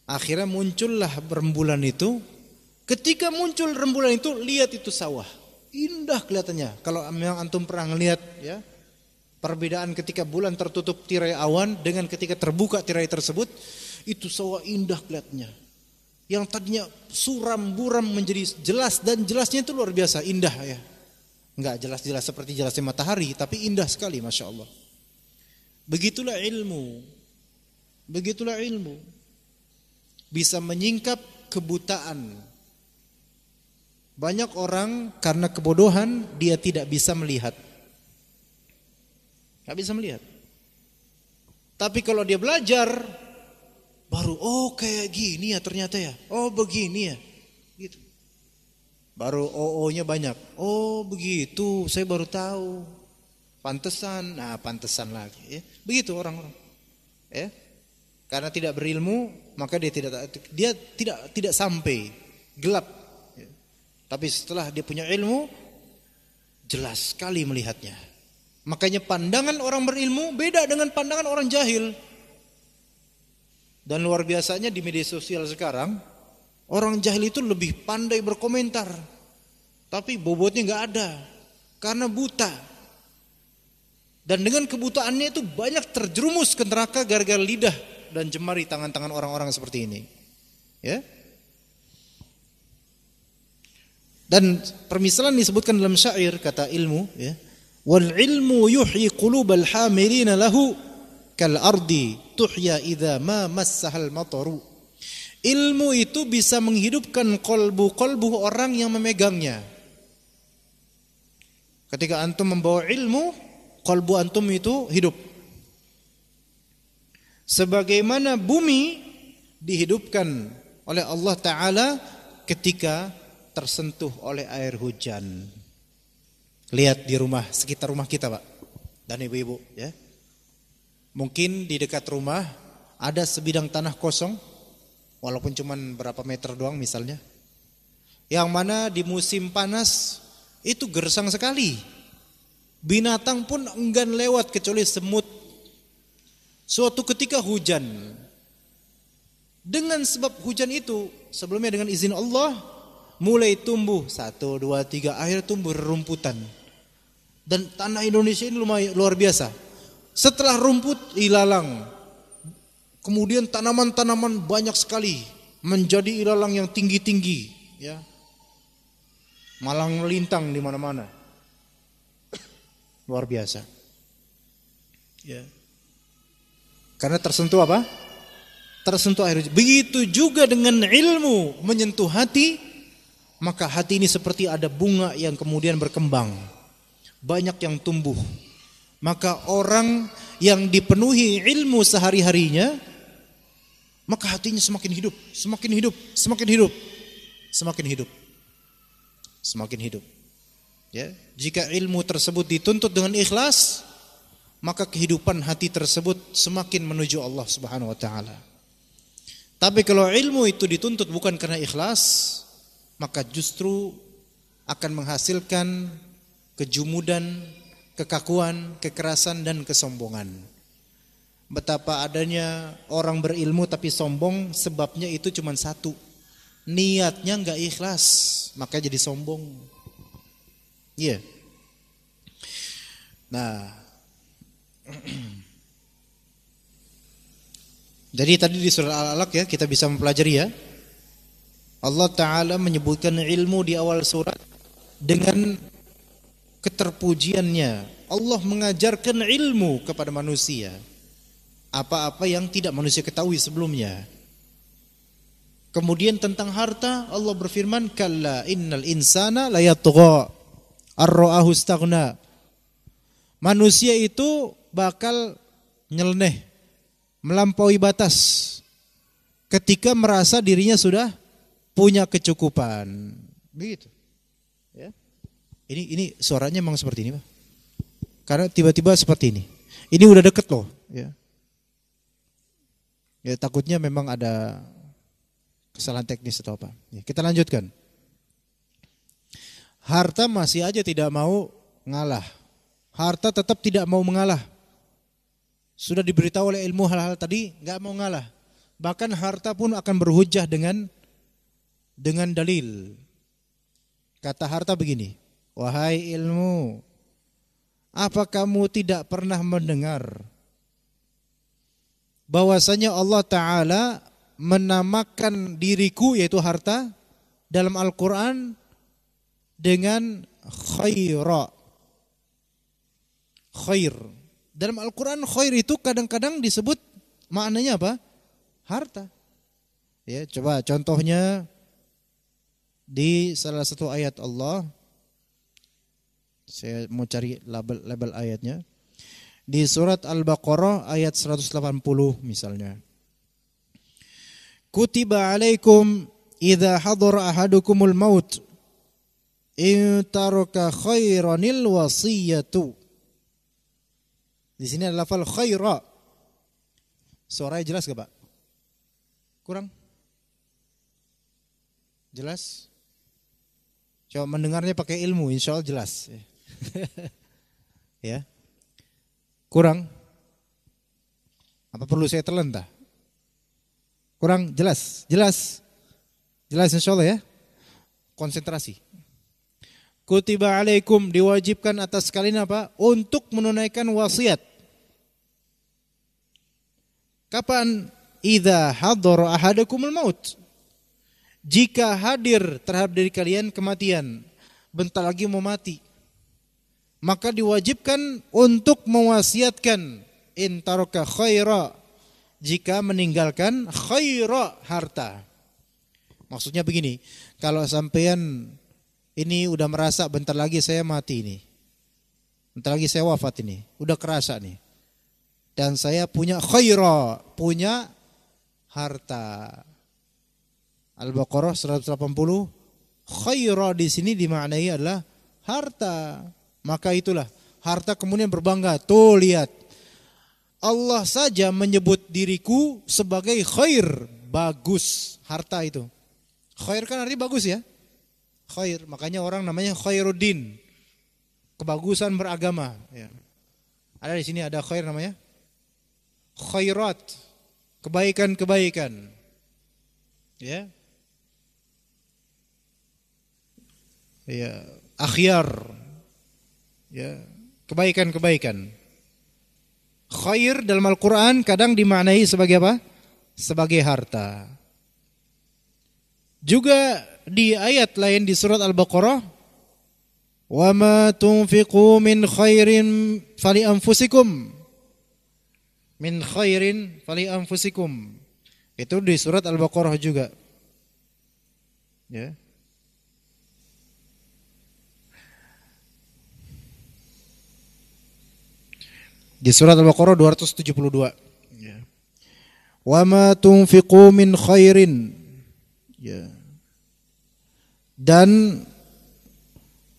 Akhirnya muncullah berembulan itu Ketika muncul rembulan itu, lihat itu sawah. Indah kelihatannya. Kalau memang antum pernah ngelihat ya, perbedaan ketika bulan tertutup tirai awan dengan ketika terbuka tirai tersebut, itu sawah indah kelihatannya. Yang tadinya suram buram menjadi jelas dan jelasnya itu luar biasa, indah ya. Enggak jelas-jelas seperti jelasnya matahari, tapi indah sekali Masya Allah. Begitulah ilmu. Begitulah ilmu. Bisa menyingkap kebutaan banyak orang karena kebodohan dia tidak bisa melihat. Enggak bisa melihat. Tapi kalau dia belajar baru oh kayak gini ya ternyata ya. Oh begini ya. Gitu. Baru oo-nya banyak. Oh begitu, saya baru tahu. Pantesan. Nah, pantesan lagi ya. Begitu orang-orang. Ya. Karena tidak berilmu, maka dia tidak dia tidak tidak sampai gelap tapi setelah dia punya ilmu, jelas sekali melihatnya. Makanya pandangan orang berilmu beda dengan pandangan orang jahil. Dan luar biasanya di media sosial sekarang, orang jahil itu lebih pandai berkomentar. Tapi bobotnya nggak ada, karena buta. Dan dengan kebutaannya itu banyak terjerumus ke neraka gara-gara lidah dan jemari tangan-tangan orang-orang seperti ini. Ya, Dan permisalan disebutkan dalam syair kata ilmu ya. Wal ilmu yuhyi qulubal hamilina lahu kal ardi tuhya idza ma massahal mataru. Ilmu itu bisa menghidupkan kolbu-kolbu orang yang memegangnya. Ketika antum membawa ilmu, kolbu antum itu hidup. Sebagaimana bumi dihidupkan oleh Allah Ta'ala ketika tersentuh oleh air hujan. Lihat di rumah sekitar rumah kita, Pak. Dan ibu-ibu, ya. Mungkin di dekat rumah ada sebidang tanah kosong walaupun cuman berapa meter doang misalnya. Yang mana di musim panas itu gersang sekali. Binatang pun enggan lewat kecuali semut. Suatu ketika hujan. Dengan sebab hujan itu, sebelumnya dengan izin Allah, mulai tumbuh satu dua tiga akhir tumbuh rumputan dan tanah Indonesia ini lumayan luar biasa setelah rumput ilalang kemudian tanaman-tanaman banyak sekali menjadi ilalang yang tinggi-tinggi ya malang melintang di mana-mana luar biasa ya karena tersentuh apa tersentuh air begitu juga dengan ilmu menyentuh hati maka hati ini seperti ada bunga yang kemudian berkembang. Banyak yang tumbuh. Maka orang yang dipenuhi ilmu sehari-harinya, maka hatinya semakin hidup, semakin hidup, semakin hidup, semakin hidup. Semakin hidup. Ya, jika ilmu tersebut dituntut dengan ikhlas, maka kehidupan hati tersebut semakin menuju Allah Subhanahu wa taala. Tapi kalau ilmu itu dituntut bukan karena ikhlas, maka justru akan menghasilkan kejumudan, kekakuan, kekerasan dan kesombongan. Betapa adanya orang berilmu tapi sombong sebabnya itu cuma satu. Niatnya nggak ikhlas, maka jadi sombong. Iya. Yeah. Nah, jadi tadi di surah Al-Alaq ya kita bisa mempelajari ya Allah Ta'ala menyebutkan ilmu di awal surat dengan keterpujiannya. Allah mengajarkan ilmu kepada manusia. Apa-apa yang tidak manusia ketahui sebelumnya. Kemudian tentang harta Allah berfirman kalla innal insana layatugha arro'ahu stagna. Manusia itu bakal nyeleneh melampaui batas ketika merasa dirinya sudah punya kecukupan. Begitu. Ya. Ini ini suaranya memang seperti ini, Pak. Karena tiba-tiba seperti ini. Ini udah deket loh, ya. Ya takutnya memang ada kesalahan teknis atau apa. Ya, kita lanjutkan. Harta masih aja tidak mau ngalah. Harta tetap tidak mau mengalah. Sudah diberitahu oleh ilmu hal-hal tadi, nggak mau ngalah. Bahkan harta pun akan berhujah dengan dengan dalil. Kata harta begini, wahai ilmu, apa kamu tidak pernah mendengar bahwasanya Allah Ta'ala menamakan diriku yaitu harta dalam Al-Quran dengan khaira. Khair. Dalam Al-Quran khair itu kadang-kadang disebut maknanya apa? Harta. Ya, coba contohnya di salah satu ayat Allah saya mau cari label label ayatnya di surat Al-Baqarah ayat 180 misalnya Kutiba alaikum idza hadara ahadukumul maut in taraka khairanil wasiyatu Di sini ada lafal khaira Suaranya jelas gak Pak? Kurang? Jelas? Coba mendengarnya pakai ilmu, insya Allah jelas. ya. Kurang? Apa perlu saya telan Kurang jelas, jelas. Jelas insya Allah ya. Konsentrasi. Kutiba alaikum diwajibkan atas kalian apa? Untuk menunaikan wasiat. Kapan? Idza hadara ahadakumul maut jika hadir terhadap diri kalian kematian, bentar lagi mau mati, maka diwajibkan untuk mewasiatkan intaroka khaira jika meninggalkan khaira harta. Maksudnya begini, kalau sampean ini udah merasa bentar lagi saya mati ini. Bentar lagi saya wafat ini, udah kerasa nih. Dan saya punya khaira, punya harta. Al-Baqarah 180 khaira di sini dimaknai adalah harta. Maka itulah harta kemudian berbangga. Tuh lihat. Allah saja menyebut diriku sebagai khair, bagus harta itu. Khair kan artinya bagus ya. Khair, makanya orang namanya khairuddin. Kebagusan beragama, ya. Ada di sini ada khair namanya? Khairat. Kebaikan-kebaikan. Ya. ya akhyar ya kebaikan-kebaikan khair dalam Al-Qur'an kadang dimaknai sebagai apa sebagai harta juga di ayat lain di surat Al-Baqarah wa ma tunfiqu min khairin fali anfusikum min khairin fali anfusikum itu di surat Al-Baqarah juga ya Di surat Al-Baqarah 272. Ya. Wa ma tunfiqu min khairin. Ya. Dan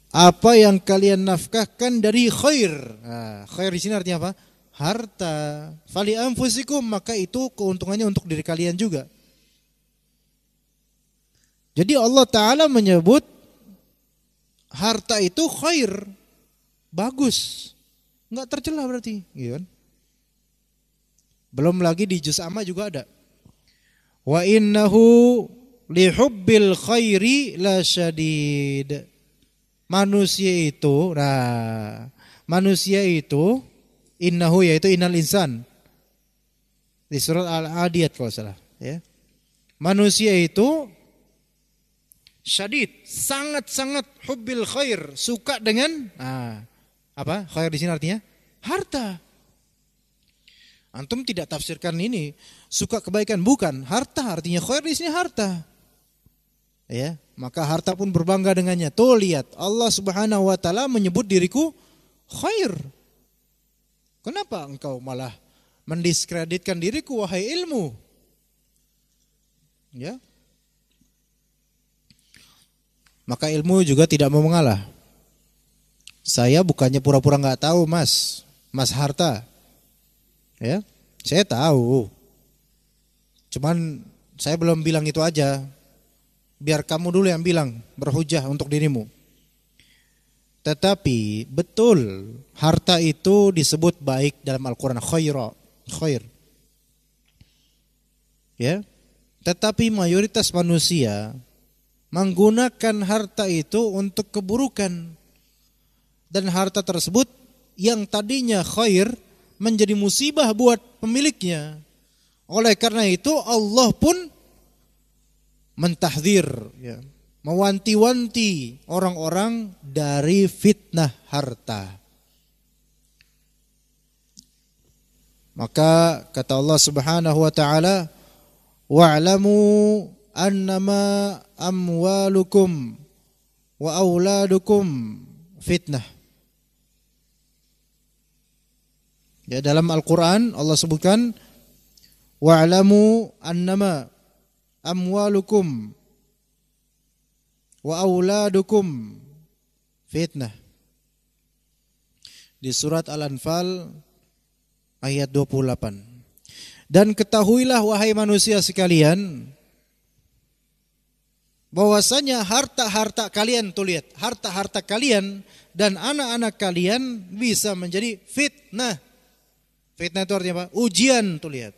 apa yang kalian nafkahkan dari khair. Nah, khair di sini artinya apa? Harta. Fali anfusikum maka itu keuntungannya untuk diri kalian juga. Jadi Allah taala menyebut harta itu khair. Bagus. Enggak tercela berarti, gitu kan? Belum lagi di juz amma juga ada. Wa innahu lihubbil khairi la syadid. Manusia itu, nah, manusia itu innahu yaitu innal insan. Di surat Al-Adiyat kalau salah, ya. Manusia itu syadid, sangat-sangat hubbil khair, suka dengan nah, apa? Khair di sini artinya harta. Antum tidak tafsirkan ini suka kebaikan bukan harta artinya khair di sini harta. Ya, maka harta pun berbangga dengannya. Tuh lihat Allah Subhanahu wa taala menyebut diriku khair. Kenapa engkau malah mendiskreditkan diriku wahai ilmu? Ya. Maka ilmu juga tidak mau mengalah. Saya bukannya pura-pura nggak -pura tahu, Mas. Mas Harta. Ya, saya tahu. Cuman saya belum bilang itu aja. Biar kamu dulu yang bilang, berhujah untuk dirimu. Tetapi betul harta itu disebut baik dalam Al-Qur'an khair khair. Ya. Tetapi mayoritas manusia menggunakan harta itu untuk keburukan dan harta tersebut yang tadinya khair menjadi musibah buat pemiliknya. Oleh karena itu Allah pun mentahdir, ya. mewanti-wanti orang-orang dari fitnah harta. Maka kata Allah Subhanahu wa taala, "Wa'lamu annama amwalukum wa auladukum fitnah." Ya, dalam Al-Qur'an Allah sebutkan Wa'alamu annama amwalukum wa awladukum fitnah. Di surat Al-Anfal ayat 28. Dan ketahuilah wahai manusia sekalian bahwasanya harta-harta kalian tuh lihat, harta-harta kalian dan anak-anak kalian bisa menjadi fitnah Fitnah itu artinya apa? Ujian tuh lihat.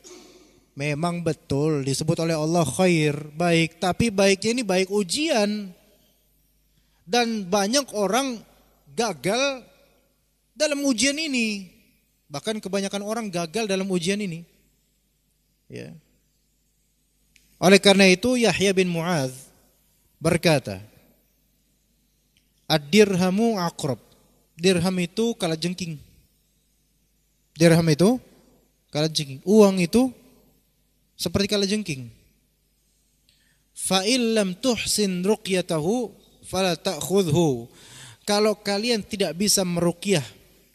Memang betul disebut oleh Allah khair, baik, tapi baiknya ini baik ujian. Dan banyak orang gagal dalam ujian ini. Bahkan kebanyakan orang gagal dalam ujian ini. Ya. Oleh karena itu Yahya bin Mu'adz berkata, Ad-dirhamu akrab. Dirham itu kalajengking jengking. Dirham itu jengking, Uang itu seperti kalajengking. Fa illam tuhsin ruqyatahu fala ta'khudhu. Kalau kalian tidak bisa meruqyah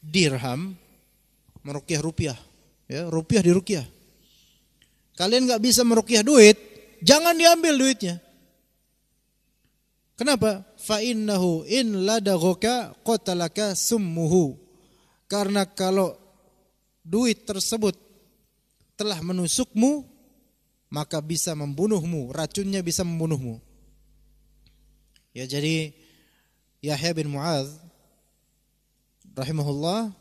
dirham, meruqyah rupiah, ya, rupiah diruqyah. Kalian nggak bisa meruqyah duit, jangan diambil duitnya. Kenapa? Fa innahu in ladaghoka qatalaka summuhu. Karena kalau duit tersebut telah menusukmu, maka bisa membunuhmu, racunnya bisa membunuhmu. Ya jadi Yahya bin Muaz rahimahullah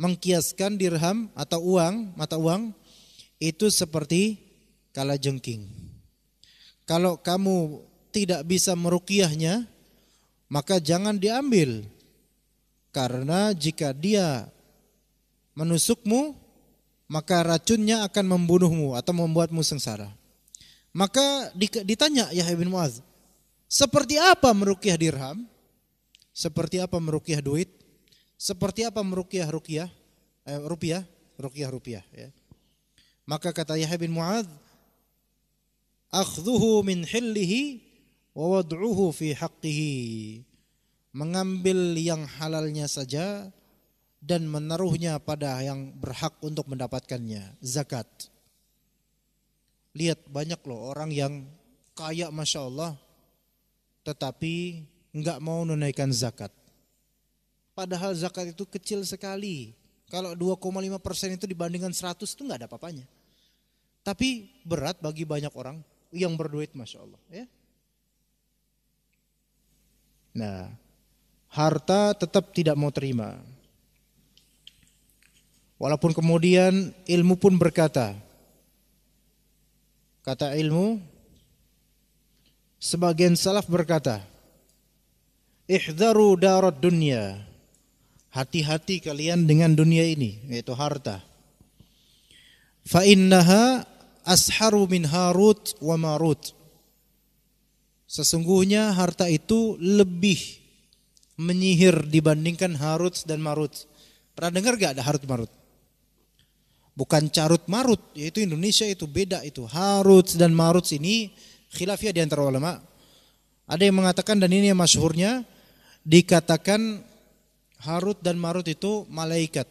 mengkiaskan dirham atau uang, mata uang itu seperti kala jengking. Kalau kamu tidak bisa merukiahnya, maka jangan diambil. Karena jika dia menusukmu, maka racunnya akan membunuhmu atau membuatmu sengsara. Maka ditanya Yahya bin Muaz, seperti apa merukyah dirham? Seperti apa merukyah duit? Seperti apa merukyah rukyah? Eh, rupiah, rukyah rupiah. Ya. Maka kata Yahya bin Muaz, akhdhuhu min hillihi wa wad'uhu fi haqqihi. Mengambil yang halalnya saja dan menaruhnya pada yang berhak untuk mendapatkannya, zakat. Lihat banyak loh orang yang kaya Masya Allah, tetapi nggak mau menunaikan zakat. Padahal zakat itu kecil sekali. Kalau 2,5 persen itu dibandingkan 100 itu nggak ada apa-apanya. Tapi berat bagi banyak orang yang berduit Masya Allah. Ya. Nah, harta tetap tidak mau terima Walaupun kemudian ilmu pun berkata, kata ilmu, sebagian salaf berkata, Ihdaru darat dunia, hati-hati kalian dengan dunia ini, yaitu harta. Fa innaha asharu min harut wa marut. Sesungguhnya harta itu lebih menyihir dibandingkan Harut dan Marut. Pernah dengar gak ada Harut Marut? bukan carut marut yaitu Indonesia itu beda itu Harut dan Marut ini khilafiyah di antara ulama ada yang mengatakan dan ini yang masyhurnya dikatakan Harut dan Marut itu malaikat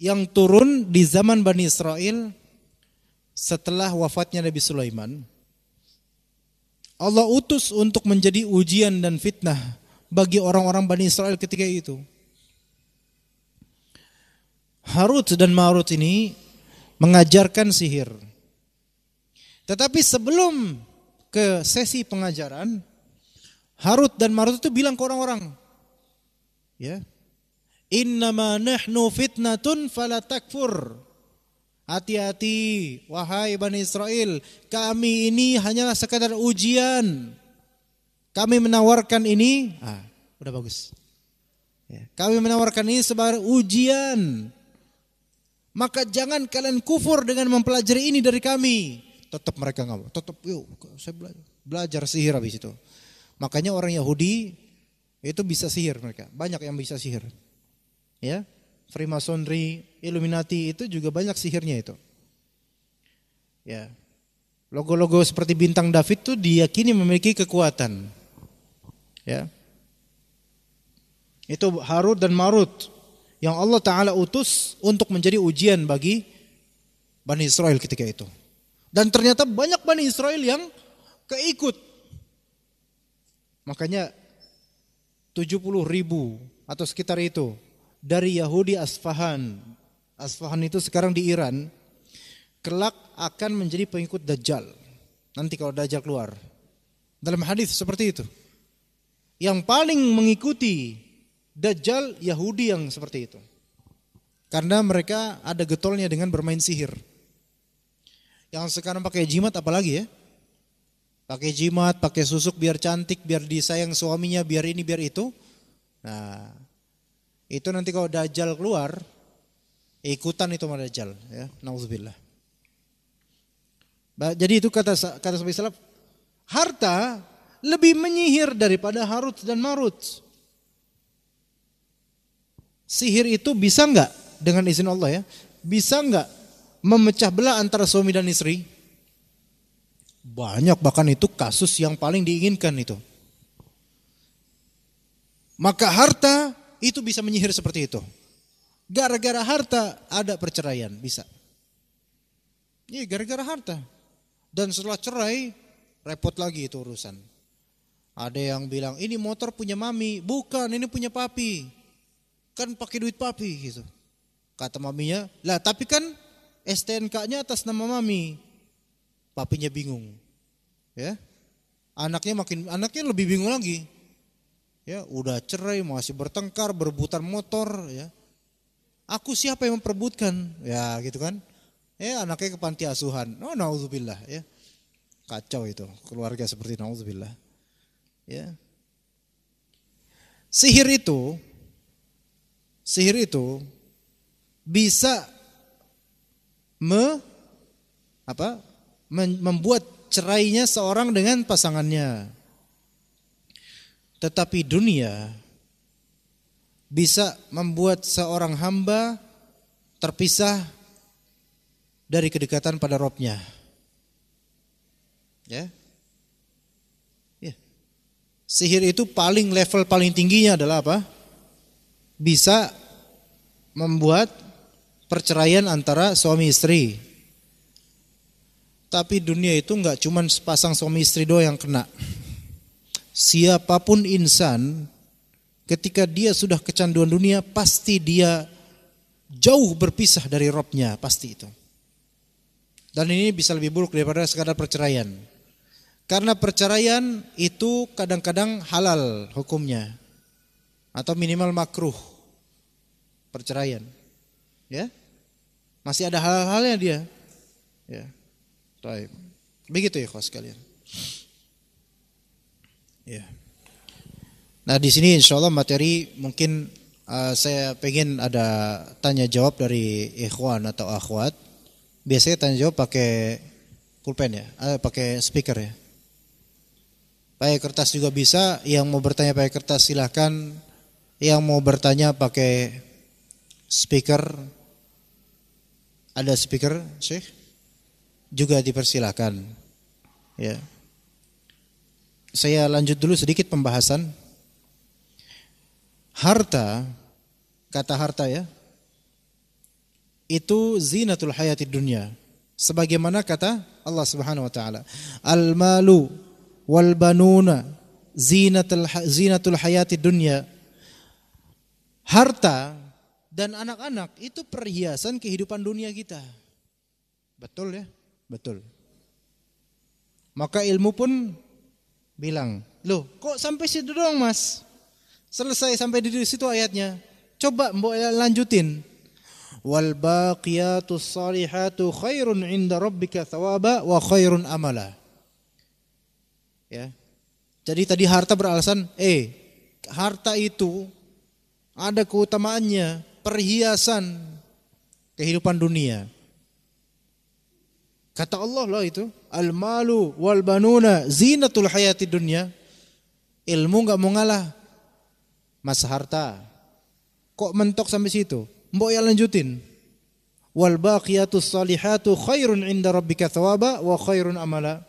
yang turun di zaman Bani Israel setelah wafatnya Nabi Sulaiman Allah utus untuk menjadi ujian dan fitnah bagi orang-orang Bani Israel ketika itu Harut dan Marut ini mengajarkan sihir. Tetapi sebelum ke sesi pengajaran, Harut dan Marut itu bilang ke orang-orang, ya, Innama nahnu fitnatun falatakfur. Hati-hati, wahai Bani Israel, kami ini hanyalah sekadar ujian. Kami menawarkan ini, ah, udah bagus. Ya, kami menawarkan ini sebagai ujian. Maka jangan kalian kufur dengan mempelajari ini dari kami. Tetap mereka nggak, tetap yuk saya belajar, belajar sihir habis itu. Makanya orang Yahudi itu bisa sihir mereka. Banyak yang bisa sihir. Ya, Freemasonry, Illuminati itu juga banyak sihirnya itu. Ya. Logo-logo seperti bintang David itu diyakini memiliki kekuatan. Ya. Itu Harut dan Marut yang Allah Ta'ala utus untuk menjadi ujian bagi Bani Israel ketika itu. Dan ternyata banyak Bani Israel yang keikut. Makanya 70 ribu atau sekitar itu dari Yahudi Asfahan. Asfahan itu sekarang di Iran. Kelak akan menjadi pengikut Dajjal. Nanti kalau Dajjal keluar. Dalam hadis seperti itu. Yang paling mengikuti Dajjal Yahudi yang seperti itu. Karena mereka ada getolnya dengan bermain sihir. Yang sekarang pakai jimat apalagi ya? Pakai jimat, pakai susuk biar cantik, biar disayang suaminya, biar ini, biar itu. Nah, itu nanti kalau Dajjal keluar, ikutan itu sama Dajjal. Ya, Nauzubillah. Jadi itu kata kata Salaf, Harta lebih menyihir daripada Harut dan Marut. Sihir itu bisa nggak dengan izin Allah ya? Bisa nggak memecah belah antara suami dan istri? Banyak bahkan itu kasus yang paling diinginkan itu. Maka harta itu bisa menyihir seperti itu. Gara-gara harta ada perceraian, bisa. Iya, gara-gara harta. Dan setelah cerai, repot lagi itu urusan. Ada yang bilang, ini motor punya mami. Bukan, ini punya papi. Kan pakai duit papi gitu. Kata maminya, lah tapi kan STNK-nya atas nama mami. Papinya bingung. Ya. Anaknya makin anaknya lebih bingung lagi. Ya, udah cerai, masih bertengkar, berebutan motor, ya. Aku siapa yang memperbutkan, Ya, gitu kan. Eh, anaknya ke panti asuhan. Oh, nauzubillah, ya. Kacau itu keluarga seperti nauzubillah. Ya. Sihir itu sihir itu bisa me, apa, membuat cerainya seorang dengan pasangannya. Tetapi dunia bisa membuat seorang hamba terpisah dari kedekatan pada robnya. Ya. ya. Sihir itu paling level paling tingginya adalah apa? bisa membuat perceraian antara suami istri. Tapi dunia itu nggak cuma sepasang suami istri doang yang kena. Siapapun insan, ketika dia sudah kecanduan dunia, pasti dia jauh berpisah dari robnya, pasti itu. Dan ini bisa lebih buruk daripada sekadar perceraian. Karena perceraian itu kadang-kadang halal hukumnya. Atau minimal makruh perceraian. Ya. Masih ada hal-halnya dia. Ya. Baik. Begitu ya kos kalian. Ya. Nah, di sini insyaallah materi mungkin uh, saya pengen ada tanya jawab dari ikhwan atau akhwat. Biasanya tanya jawab pakai pulpen ya, uh, pakai speaker ya. Pakai kertas juga bisa, yang mau bertanya pakai kertas silahkan Yang mau bertanya pakai speaker ada speaker Syekh juga dipersilakan ya saya lanjut dulu sedikit pembahasan harta kata harta ya itu zinatul hayati dunia sebagaimana kata Allah Subhanahu wa taala al malu wal banuna zinatul zinatul hayati dunia harta dan anak-anak itu perhiasan kehidupan dunia kita. Betul ya? Betul. Maka ilmu pun bilang, "Loh, kok sampai situ doang, Mas?" Selesai sampai di situ ayatnya. Coba Mbok lanjutin. Wal baqiyatus salihatu khairun 'inda rabbika thawaba wa khairun amala. Ya. Jadi tadi harta beralasan, "Eh, harta itu ada keutamaannya perhiasan kehidupan dunia. Kata Allah loh itu, al-malu wal banuna zinatul hayati dunia. Ilmu nggak mau ngalah masa harta. Kok mentok sampai situ? Mbok ya lanjutin. Wal baqiyatus salihatu khairun inda rabbika thawaba wa khairun amala.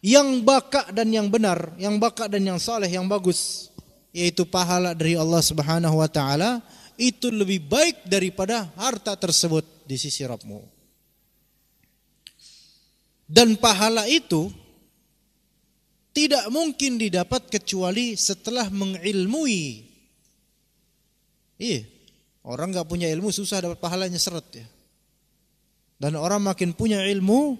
Yang baka dan yang benar, yang baka dan yang saleh yang bagus yaitu pahala dari Allah Subhanahu wa taala itu lebih baik daripada harta tersebut di sisi Rabbimu. Dan pahala itu tidak mungkin didapat kecuali setelah mengilmui. Iya, orang nggak punya ilmu susah dapat pahalanya seret ya. Dan orang makin punya ilmu,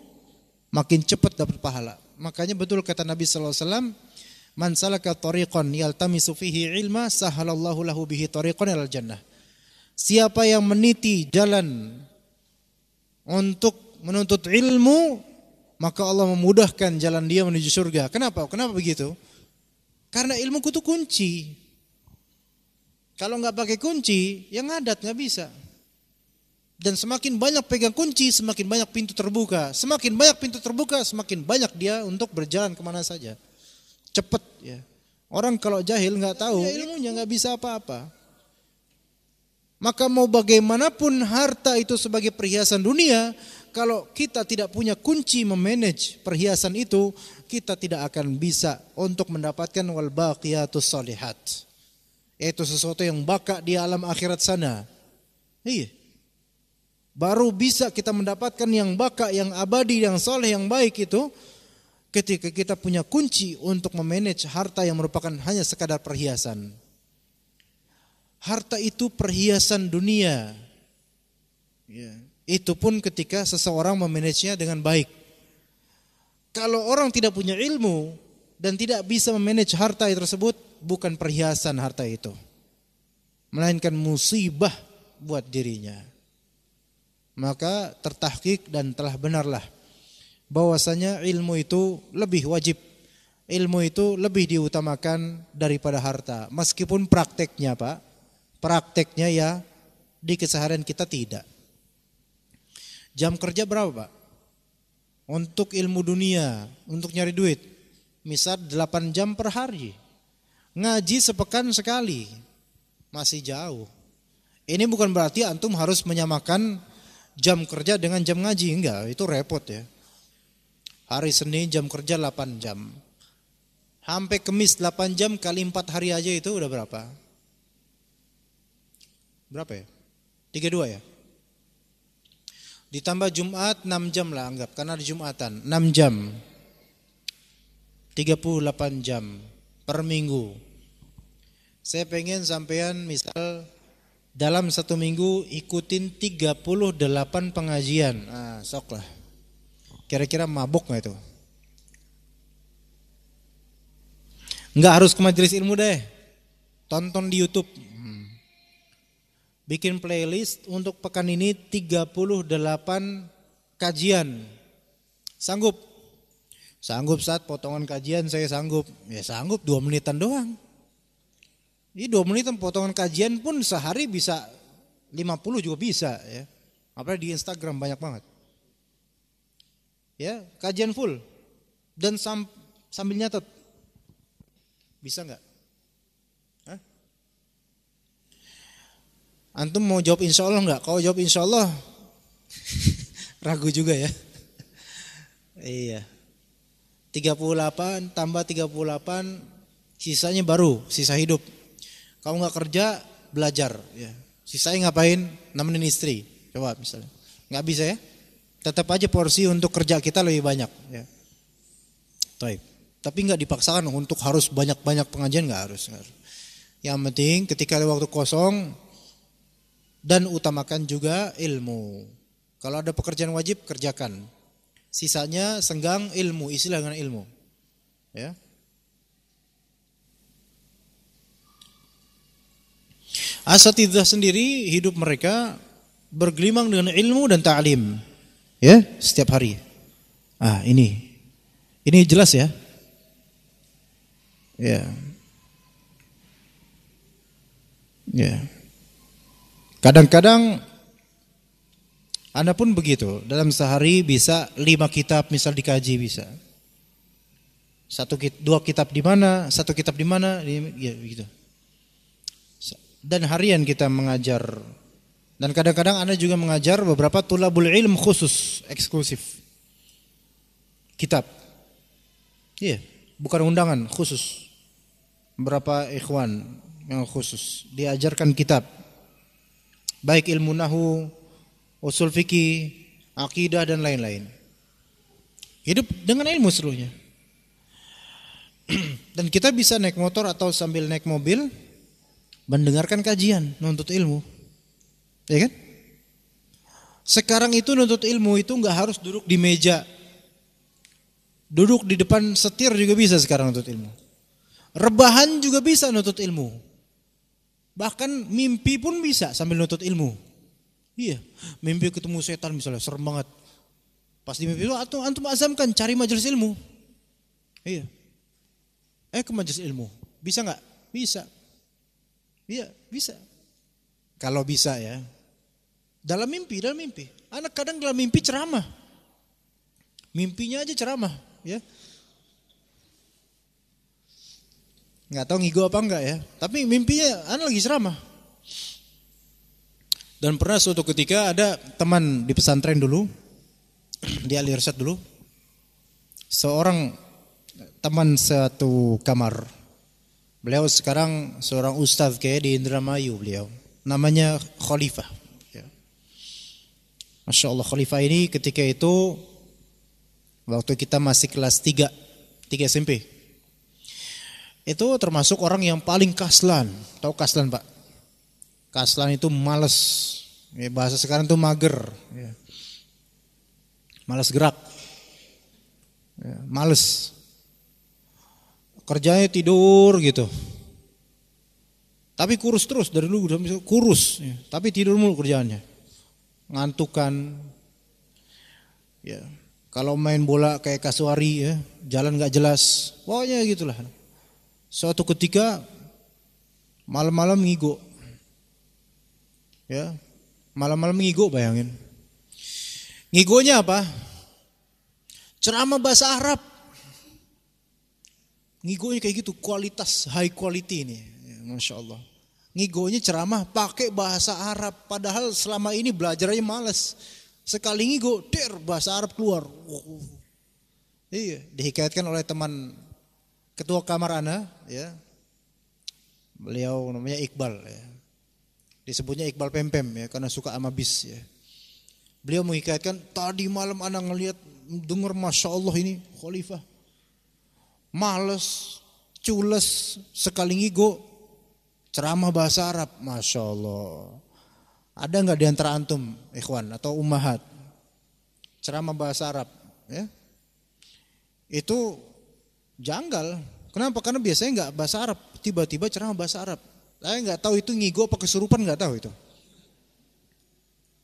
makin cepat dapat pahala. Makanya betul kata Nabi Sallallahu Alaihi Wasallam, Man salaka tariqan yaltamisu fihi ilma sahalallahu lahu bihi tariqan ilal jannah. Siapa yang meniti jalan untuk menuntut ilmu, maka Allah memudahkan jalan dia menuju surga. Kenapa? Kenapa begitu? Karena ilmu itu kunci. Kalau nggak pakai kunci, yang adat nggak bisa. Dan semakin banyak pegang kunci, semakin banyak pintu terbuka. Semakin banyak pintu terbuka, semakin banyak dia untuk berjalan kemana saja cepat ya. Orang kalau jahil nggak tahu ya ilmunya nggak bisa apa-apa. Maka mau bagaimanapun harta itu sebagai perhiasan dunia, kalau kita tidak punya kunci memanage perhiasan itu, kita tidak akan bisa untuk mendapatkan wal baqiyatus solihat. itu sesuatu yang baka di alam akhirat sana. Iya. Baru bisa kita mendapatkan yang baka, yang abadi, yang soleh, yang baik itu ketika kita punya kunci untuk memanage harta yang merupakan hanya sekadar perhiasan. Harta itu perhiasan dunia. Ya. Itu pun ketika seseorang memanagenya dengan baik. Kalau orang tidak punya ilmu dan tidak bisa memanage harta tersebut, bukan perhiasan harta itu. Melainkan musibah buat dirinya. Maka tertahkik dan telah benarlah bahwasanya ilmu itu lebih wajib. Ilmu itu lebih diutamakan daripada harta. Meskipun prakteknya Pak, prakteknya ya di keseharian kita tidak. Jam kerja berapa Pak? Untuk ilmu dunia, untuk nyari duit. Misal 8 jam per hari. Ngaji sepekan sekali. Masih jauh. Ini bukan berarti antum harus menyamakan jam kerja dengan jam ngaji. Enggak, itu repot ya Hari Senin jam kerja 8 jam. Sampai Kemis 8 jam kali 4 hari aja itu udah berapa? Berapa ya? 32 ya? Ditambah Jumat 6 jam lah anggap karena di Jumatan 6 jam. 38 jam per minggu. Saya pengen sampean misal dalam satu minggu ikutin 38 pengajian. Ah, sok lah. Kira-kira mabuk nggak itu? Nggak harus ke majelis ilmu deh. Tonton di YouTube. Hmm. Bikin playlist untuk pekan ini 38 kajian. Sanggup? Sanggup saat potongan kajian saya sanggup. Ya sanggup dua menitan doang. Ini dua menitan potongan kajian pun sehari bisa 50 juga bisa ya. Apalagi di Instagram banyak banget ya kajian full dan sam sambil nyatet bisa nggak antum mau jawab insya Allah nggak Kau jawab insya Allah ragu juga ya iya 38 tambah 38 sisanya baru sisa hidup Kau nggak kerja belajar ya sisanya ngapain nemenin istri coba misalnya nggak bisa ya tetap aja porsi untuk kerja kita lebih banyak. Ya. Taip. Tapi nggak dipaksakan untuk harus banyak-banyak pengajian nggak harus, harus. Yang penting ketika ada waktu kosong dan utamakan juga ilmu. Kalau ada pekerjaan wajib kerjakan. Sisanya senggang ilmu, istilah dengan ilmu. Ya. Asatidah sendiri hidup mereka bergelimang dengan ilmu dan ta'lim. Ta Ya, setiap hari. Ah, ini. Ini jelas ya. Ya. Ya. Kadang-kadang anda pun begitu, dalam sehari bisa lima kitab misal dikaji bisa. Satu dua kitab di mana, satu kitab di mana, ya, gitu. Dan harian kita mengajar dan kadang-kadang Anda juga mengajar beberapa tulabul ilm khusus, eksklusif. Kitab. Iya, yeah, bukan undangan, khusus. Berapa ikhwan yang khusus diajarkan kitab. Baik ilmu nahu, usul fikih, akidah dan lain-lain. Hidup dengan ilmu seluruhnya. dan kita bisa naik motor atau sambil naik mobil mendengarkan kajian, nuntut ilmu. Ya kan? Sekarang itu nuntut ilmu itu nggak harus duduk di meja. Duduk di depan setir juga bisa sekarang nuntut ilmu. Rebahan juga bisa nuntut ilmu. Bahkan mimpi pun bisa sambil nuntut ilmu. Iya, mimpi ketemu setan misalnya serem banget. Pas di mimpi itu antum, antum azamkan cari majelis ilmu. Iya. Eh ke majelis ilmu. Bisa nggak? Bisa. Iya, bisa. Kalau bisa ya. Dalam mimpi, dalam mimpi. Anak kadang dalam mimpi ceramah. Mimpinya aja ceramah, ya. Nggak tahu ngigo apa enggak ya. Tapi mimpinya anak lagi ceramah. Dan pernah suatu ketika ada teman di pesantren dulu, di lihat dulu, seorang teman satu kamar. Beliau sekarang seorang ustadz kayak di Indramayu beliau. Namanya Khalifah. Masya Allah khalifah ini ketika itu waktu kita masih kelas 3, 3 SMP. Itu termasuk orang yang paling kaslan. Tahu kaslan Pak? Kaslan itu males. Ya, bahasa sekarang itu mager. Ya. Males gerak. Ya, males. Kerjanya tidur gitu. Tapi kurus terus dari dulu kurus. Ya. Tapi tidur mulu kerjaannya ngantukan. Ya. Kalau main bola kayak kasuari ya, jalan nggak jelas. Pokoknya gitulah. Suatu ketika malam-malam ngigo. Ya. Malam-malam ngigo bayangin. Ngigonya apa? Ceramah bahasa Arab. Ngigonya kayak gitu, kualitas high quality ini. Ya, Masya Allah ngigonya ceramah pakai bahasa Arab padahal selama ini belajarnya males sekali ngigo der bahasa Arab keluar wow. iya dihikayatkan oleh teman ketua kamar ana ya beliau namanya Iqbal ya disebutnya Iqbal Pempem ya karena suka sama bis ya beliau menghikayatkan tadi malam ana ngelihat dengar masya Allah ini khalifah males cules sekali ngigo Ceramah bahasa Arab, Masya Allah. Ada nggak di antara antum, ikhwan, atau ummahat? Ceramah bahasa Arab, ya? Itu janggal. Kenapa? Karena biasanya nggak bahasa Arab, tiba-tiba ceramah bahasa Arab. Saya nggak tahu itu ngigo apa kesurupan nggak tahu itu.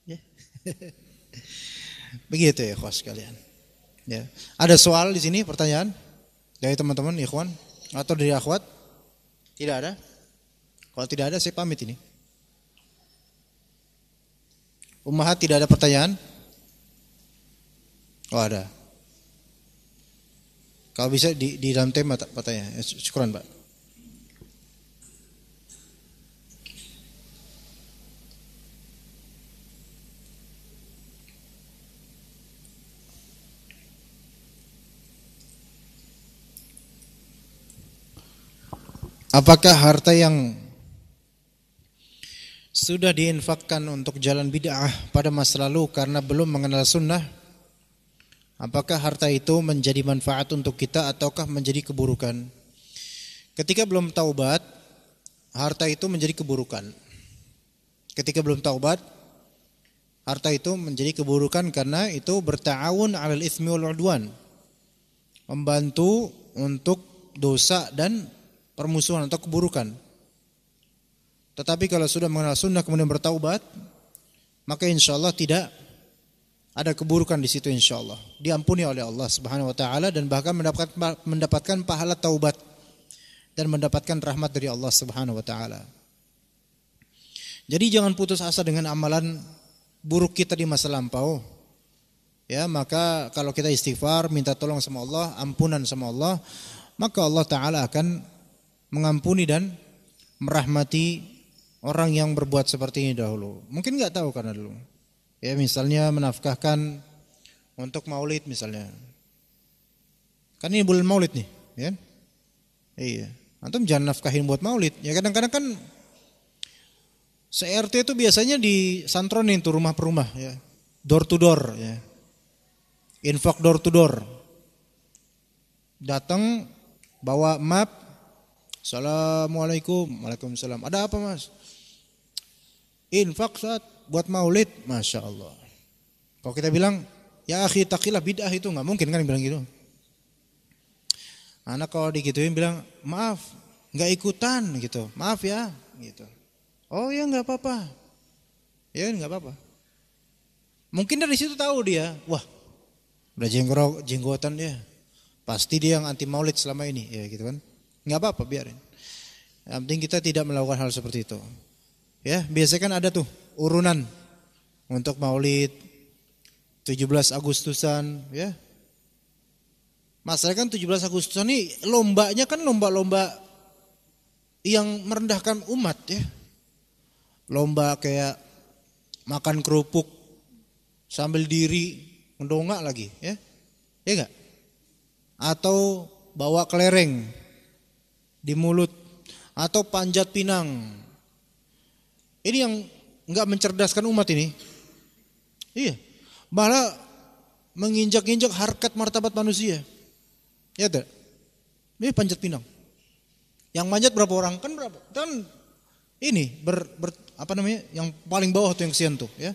Ya. Begitu ya, kos kalian. Ya. Ada soal di sini pertanyaan dari teman-teman ikhwan atau dari akhwat? Tidak ada? Kalau tidak ada saya pamit ini. Umahat tidak ada pertanyaan? Oh ada. Kalau bisa di, di dalam tema pertanyaan. Eh, syukuran Pak. Apakah harta yang sudah diinfakkan untuk jalan bid'ah pada masa lalu karena belum mengenal sunnah, apakah harta itu menjadi manfaat untuk kita ataukah menjadi keburukan? Ketika belum taubat, harta itu menjadi keburukan. Ketika belum taubat, harta itu menjadi keburukan karena itu bertawun alal ismi wal udwan. Membantu untuk dosa dan permusuhan atau keburukan. Tetapi kalau sudah mengenal sunnah kemudian bertaubat, maka insya Allah tidak ada keburukan di situ insya Allah. Diampuni oleh Allah Subhanahu Wa Taala dan bahkan mendapatkan mendapatkan pahala taubat dan mendapatkan rahmat dari Allah Subhanahu Wa Taala. Jadi jangan putus asa dengan amalan buruk kita di masa lampau. Ya, maka kalau kita istighfar, minta tolong sama Allah, ampunan sama Allah, maka Allah taala akan mengampuni dan merahmati orang yang berbuat seperti ini dahulu. Mungkin nggak tahu karena dulu. Ya misalnya menafkahkan untuk maulid misalnya. Kan ini bulan maulid nih, ya. Kan? Iya. Antum jangan nafkahin buat maulid. Ya kadang-kadang kan CRT itu biasanya di santronin tuh rumah per rumah ya. Door to door ya. Infak door to door. Datang bawa map Assalamualaikum, Waalaikumsalam. Ada apa, Mas? Infak saat buat maulid, masya Allah. Kalau kita bilang, ya akhi takilah bid'ah itu nggak mungkin kan bilang gitu. Anak kalau digituin bilang, maaf, nggak ikutan gitu, maaf ya, gitu. Oh ya nggak apa-apa, ya nggak apa-apa. Mungkin dari situ tahu dia, wah, udah jenggotan dia, pasti dia yang anti maulid selama ini, ya gitu kan. Nggak apa-apa biarin. Yang penting kita tidak melakukan hal seperti itu. Ya, biasanya kan ada tuh urunan untuk Maulid 17 Agustusan, ya. Masalahnya kan 17 Agustusan ini lombanya kan lomba-lomba yang merendahkan umat ya. Lomba kayak makan kerupuk sambil diri mendongak lagi ya. Ya enggak? Atau bawa kelereng di mulut atau panjat pinang ini yang nggak mencerdaskan umat ini. Iya. Malah menginjak-injak harkat martabat manusia. Ya tak? Ini panjat pinang. Yang manjat berapa orang? Kan berapa? dan ini ber, ber apa namanya? Yang paling bawah tuh yang kesian tuh, ya.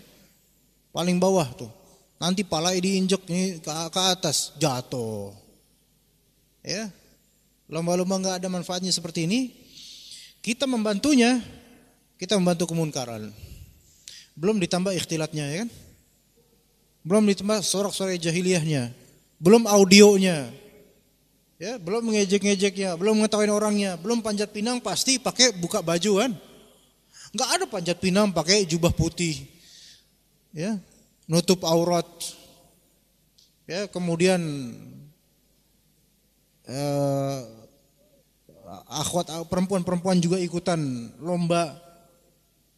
Paling bawah tuh. Nanti pala injek ini ke, ke atas, jatuh. Ya. Lomba-lomba nggak ada manfaatnya seperti ini. Kita membantunya kita membantu kemunkaran. Belum ditambah ikhtilatnya ya kan? Belum ditambah sorak-sorai jahiliyahnya. Belum audionya. Ya, belum mengejek-ngejeknya, belum mengetahui orangnya, belum panjat pinang pasti pakai buka baju kan? Enggak ada panjat pinang pakai jubah putih. Ya, nutup aurat. Ya, kemudian eh, akhwat perempuan-perempuan juga ikutan lomba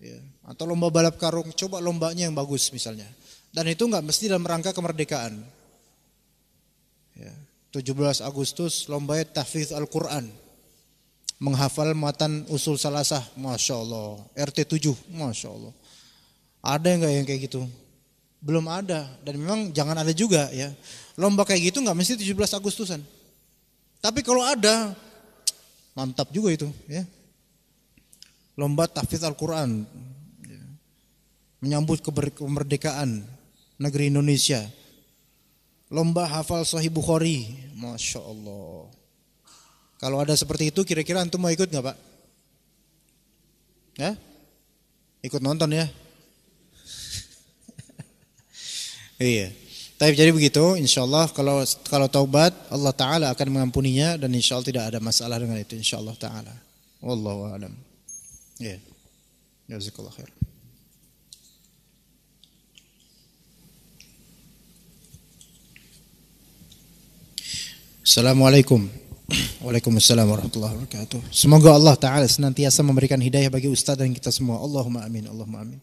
ya. atau lomba balap karung coba lombanya yang bagus misalnya dan itu nggak mesti dalam rangka kemerdekaan ya. 17 Agustus lomba tahfiz Al-Quran menghafal matan usul salasah Masya Allah RT 7 Masya Allah ada nggak yang kayak gitu belum ada dan memang jangan ada juga ya lomba kayak gitu nggak mesti 17 Agustusan tapi kalau ada mantap juga itu ya lomba tahfiz Al-Quran ya. menyambut kemerdekaan negeri Indonesia lomba hafal Sahih Bukhari Masya Allah kalau ada seperti itu kira-kira antum mau ikut nggak pak? Ya? Ikut nonton ya? iya. Tapi jadi begitu, insya Allah kalau kalau taubat Allah Taala akan mengampuninya dan insya Allah tidak ada masalah dengan itu, insya Allah Taala. Wallahu a'lam. Ya. Jazakallah khair. Assalamualaikum. Waalaikumsalam warahmatullahi wabarakatuh. Semoga Allah Ta'ala senantiasa memberikan hidayah bagi Ustaz dan kita semua. Allahumma amin, Allahumma amin.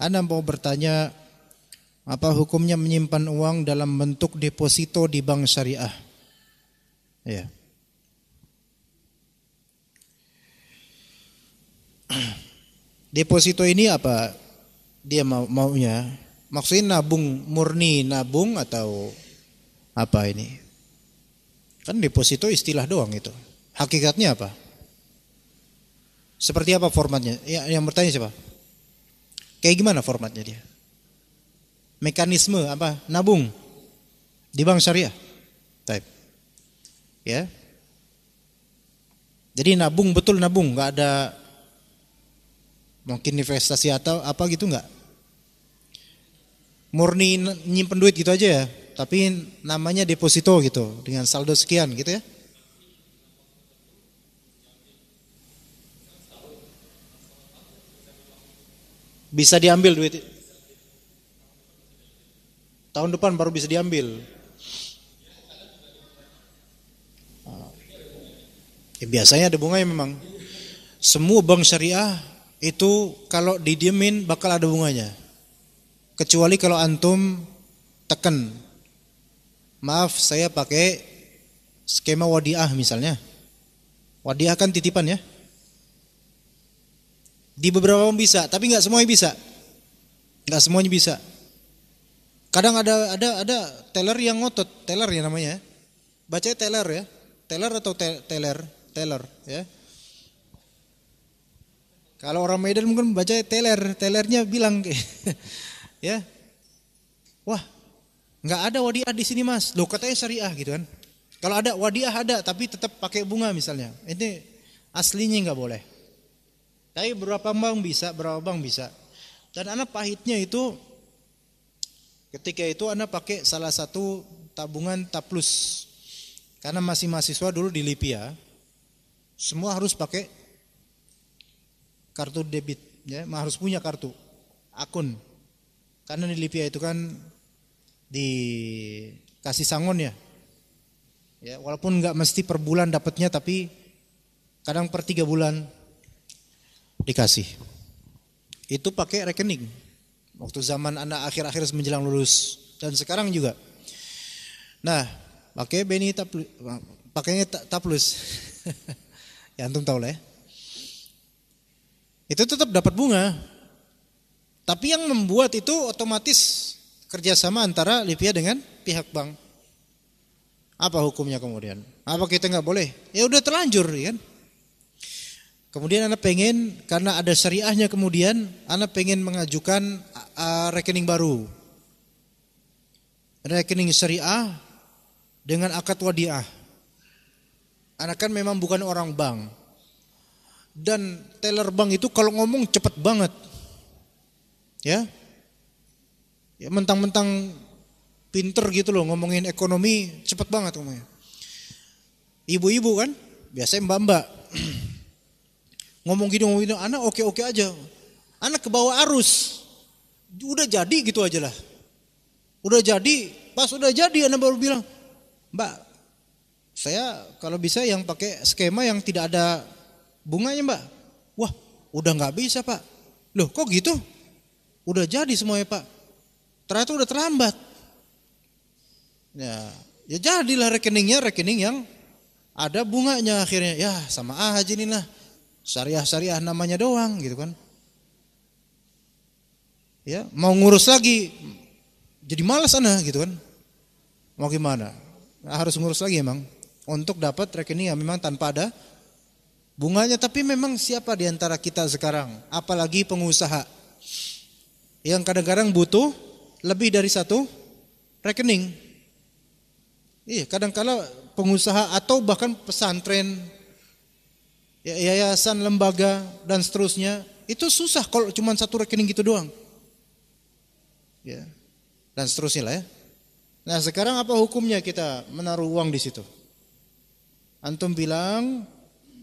Anda mau bertanya, apa hukumnya menyimpan uang dalam bentuk deposito di bank syariah? Ya. deposito ini apa dia mau maunya? Maksudnya nabung murni nabung atau apa ini? Kan deposito istilah doang itu. Hakikatnya apa? Seperti apa formatnya? Ya, yang bertanya siapa? Kayak gimana formatnya dia? Mekanisme apa? Nabung di bank syariah. Type. Ya. Jadi nabung betul nabung, nggak ada Mungkin investasi atau apa gitu nggak? Murni nyimpen duit gitu aja ya, tapi namanya deposito gitu dengan saldo sekian gitu ya. Bisa diambil duit tahun depan baru bisa diambil. Ya, biasanya ada bunganya memang. Semua bank syariah itu kalau didiemin bakal ada bunganya. Kecuali kalau antum teken Maaf, saya pakai skema wadiah misalnya. Wadiah kan titipan ya. Di beberapa bisa, tapi nggak semuanya bisa. Nggak semuanya bisa. Kadang ada ada ada teller yang ngotot, teller ya namanya. Ya. Baca teller ya. Teller atau teller? Teller ya. Kalau orang Medan mungkin baca teler, telernya bilang ya. Wah, nggak ada wadiah di sini, Mas. Loh, katanya syariah gitu kan. Kalau ada wadiah ada tapi tetap pakai bunga misalnya. Ini aslinya nggak boleh. Tapi berapa bang bisa, berapa bang bisa. Dan anak pahitnya itu ketika itu anak pakai salah satu tabungan taplus. Karena masih mahasiswa dulu di Lipia, semua harus pakai kartu debit ya harus punya kartu akun karena di Libya itu kan dikasih sangon ya ya walaupun nggak mesti per bulan dapatnya tapi kadang per tiga bulan dikasih itu pakai rekening waktu zaman anak akhir-akhir menjelang lulus dan sekarang juga nah pakai beni taplus pakainya taplus ya antum tahu lah ya itu tetap dapat bunga. Tapi yang membuat itu otomatis kerjasama antara Libya dengan pihak bank. Apa hukumnya kemudian? Apa kita nggak boleh? Ya udah terlanjur, ya kan? Kemudian anak pengen karena ada syariahnya kemudian anak pengen mengajukan uh, rekening baru, rekening syariah dengan akad wadiah. Anak kan memang bukan orang bank, dan teller bank itu kalau ngomong cepat banget. Ya. Ya mentang-mentang pinter gitu loh ngomongin ekonomi cepat banget ngomongnya. Ibu-ibu kan, biasanya mbak-mbak. ngomong gini ngomong gini, anak oke-oke aja. Anak ke bawah arus. Udah jadi gitu aja lah. Udah jadi, pas udah jadi anak baru bilang, "Mbak, saya kalau bisa yang pakai skema yang tidak ada Bunganya mbak? Wah udah nggak bisa pak. Loh kok gitu? Udah jadi semuanya pak. Ternyata udah terlambat. Ya, ya jadilah rekeningnya rekening yang ada bunganya akhirnya. Ya sama aja ini lah. Syariah-syariah namanya doang gitu kan. Ya, mau ngurus lagi jadi malas sana gitu kan. Mau gimana? harus ngurus lagi emang untuk dapat rekening yang memang tanpa ada bunganya. Tapi memang siapa di antara kita sekarang, apalagi pengusaha, yang kadang-kadang butuh lebih dari satu rekening. Iya, kadang-kala pengusaha atau bahkan pesantren, ya, yayasan, lembaga dan seterusnya itu susah kalau cuma satu rekening gitu doang. Ya. Dan seterusnya lah ya. Nah, sekarang apa hukumnya kita menaruh uang di situ? Antum bilang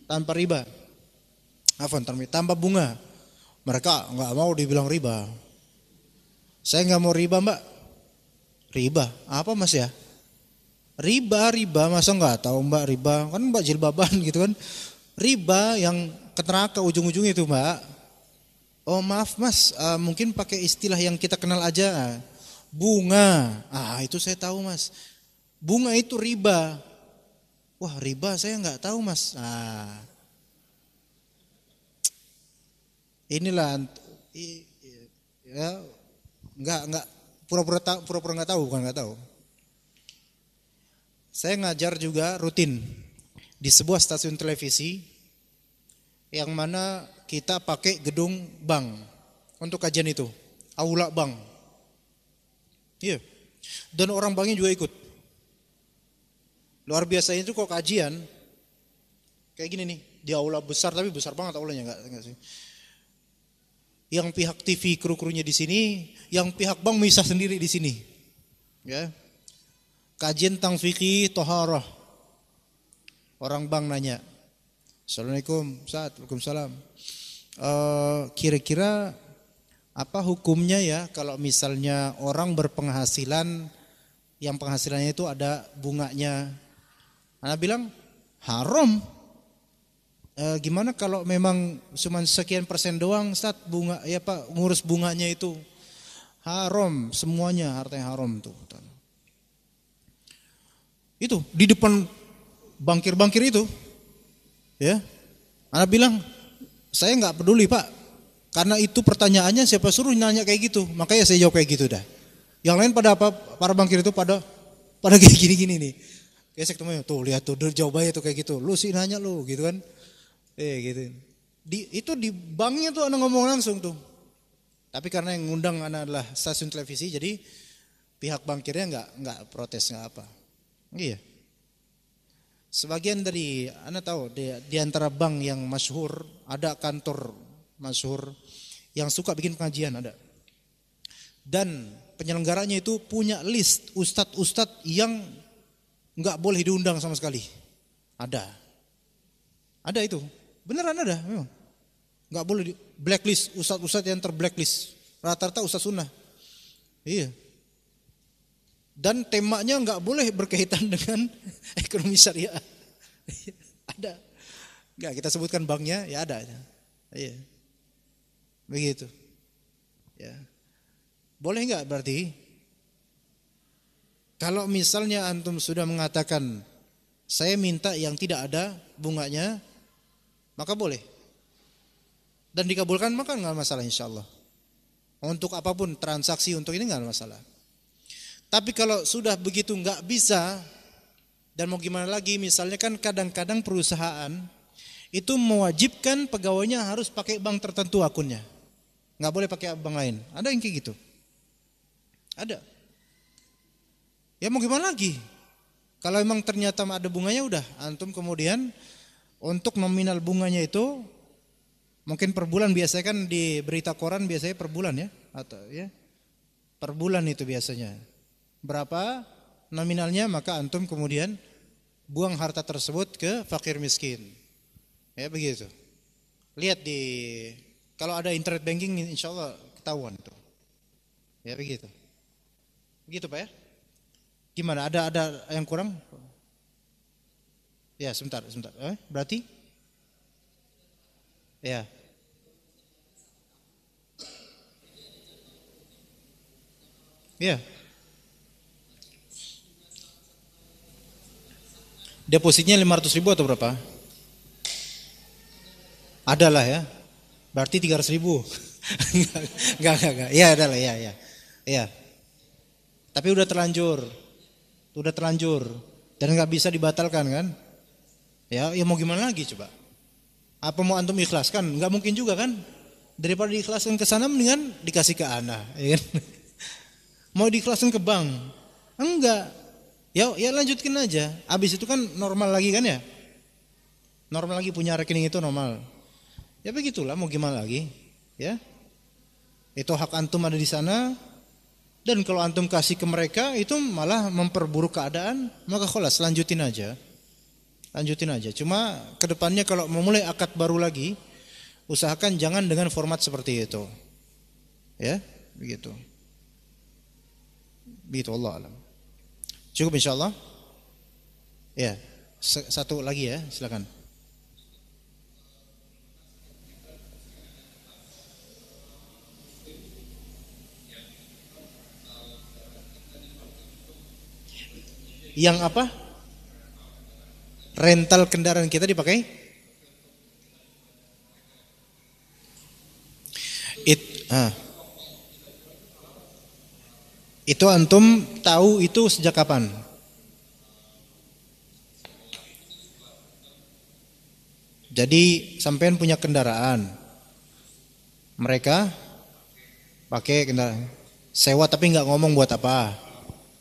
tanpa riba. Afan, tanpa bunga. Mereka nggak mau dibilang riba. Saya nggak mau riba, Mbak. Riba, apa Mas ya? Riba, riba, masa nggak tahu Mbak riba? Kan Mbak jilbaban gitu kan. Riba yang keteraka ujung ujung itu, Mbak. Oh maaf mas, uh, mungkin pakai istilah yang kita kenal aja. Bunga, ah itu saya tahu mas. Bunga itu riba, Wah riba saya nggak tahu mas. Nah, Inilah ya nggak nggak pura-pura tahu pura-pura nggak tahu bukan nggak tahu. Saya ngajar juga rutin di sebuah stasiun televisi yang mana kita pakai gedung bank untuk kajian itu, aula bank. Iya. Yeah. Dan orang banknya juga ikut. Luar biasa itu kok kajian kayak gini nih, di aula besar tapi besar banget aulanya enggak enggak sih. Yang pihak TV kru-krunya di sini, yang pihak bank misah sendiri di sini. Ya. Kajian tentang fikih toharoh. Orang bank nanya, Assalamualaikum, saat Waalaikumsalam. kira eh, kira-kira apa hukumnya ya kalau misalnya orang berpenghasilan yang penghasilannya itu ada bunganya Anak bilang haram. E, gimana kalau memang cuma sekian persen doang, saat bunga ya Pak, ngurus bunganya itu haram, semuanya harta yang haram tuh. Itu di depan bangkir-bangkir itu. Ya. Anak bilang, "Saya nggak peduli, Pak. Karena itu pertanyaannya siapa suruh nanya kayak gitu. Makanya saya jawab kayak gitu dah." Yang lain pada apa? Para bangkir itu pada pada kayak gini-gini nih gesek temennya tuh lihat tuh dari jauh ya tuh kayak gitu lu sih nanya lu gitu kan eh gitu di, itu di banknya tuh anak ngomong langsung tuh tapi karena yang ngundang anak adalah stasiun televisi jadi pihak bankirnya nggak nggak protes nggak apa iya sebagian dari anak tahu di, di antara bank yang masyhur ada kantor masyhur yang suka bikin pengajian ada dan penyelenggaranya itu punya list ustadz-ustadz yang nggak boleh diundang sama sekali. Ada. Ada itu. Beneran ada memang. Nggak boleh di blacklist ustadz-ustadz yang terblacklist. Rata-rata ustadz sunnah. Iya. Dan temanya nggak boleh berkaitan dengan ekonomi syariah. ada. Nggak kita sebutkan banknya, ya ada. Iya. Begitu. Ya. Boleh nggak berarti kalau misalnya antum sudah mengatakan saya minta yang tidak ada bunganya, maka boleh. Dan dikabulkan maka nggak masalah insya Allah. Untuk apapun transaksi untuk ini nggak masalah. Tapi kalau sudah begitu nggak bisa dan mau gimana lagi, misalnya kan kadang-kadang perusahaan itu mewajibkan pegawainya harus pakai bank tertentu akunnya, nggak boleh pakai bank lain. Ada yang kayak gitu? Ada. Ya mau gimana lagi? Kalau emang ternyata ada bunganya udah antum kemudian untuk nominal bunganya itu mungkin per bulan biasanya kan di berita koran biasanya per bulan ya atau ya per bulan itu biasanya berapa nominalnya maka antum kemudian buang harta tersebut ke fakir miskin ya begitu lihat di kalau ada internet banking insya Allah ketahuan tuh ya begitu begitu pak ya Gimana? Ada ada yang kurang? Ya, sebentar, sebentar. Eh, berarti? Ya. Ya. Depositnya 500 ribu atau berapa? Adalah ya. Berarti 300 ribu. enggak, enggak, enggak. Ya, adalah, ya, ya. Ya. Tapi udah terlanjur udah terlanjur dan nggak bisa dibatalkan kan? Ya, ya mau gimana lagi coba? Apa mau antum ikhlaskan? Nggak mungkin juga kan? Daripada diikhlaskan ke sana mendingan dikasih ke ana, ya kan? mau diikhlaskan ke bank? Enggak. Ya, ya lanjutkin aja. Habis itu kan normal lagi kan ya? Normal lagi punya rekening itu normal. Ya begitulah mau gimana lagi, ya? Itu hak antum ada di sana, dan kalau antum kasih ke mereka itu malah memperburuk keadaan, maka kholas lanjutin aja. Lanjutin aja. Cuma kedepannya kalau memulai akad baru lagi, usahakan jangan dengan format seperti itu. Ya, begitu. Begitu Allah alam. Cukup insya Allah. Ya, satu lagi ya, silakan. yang apa? Rental kendaraan kita dipakai? It, ah. Itu antum tahu itu sejak kapan? Jadi sampean punya kendaraan. Mereka pakai kendaraan sewa tapi nggak ngomong buat apa.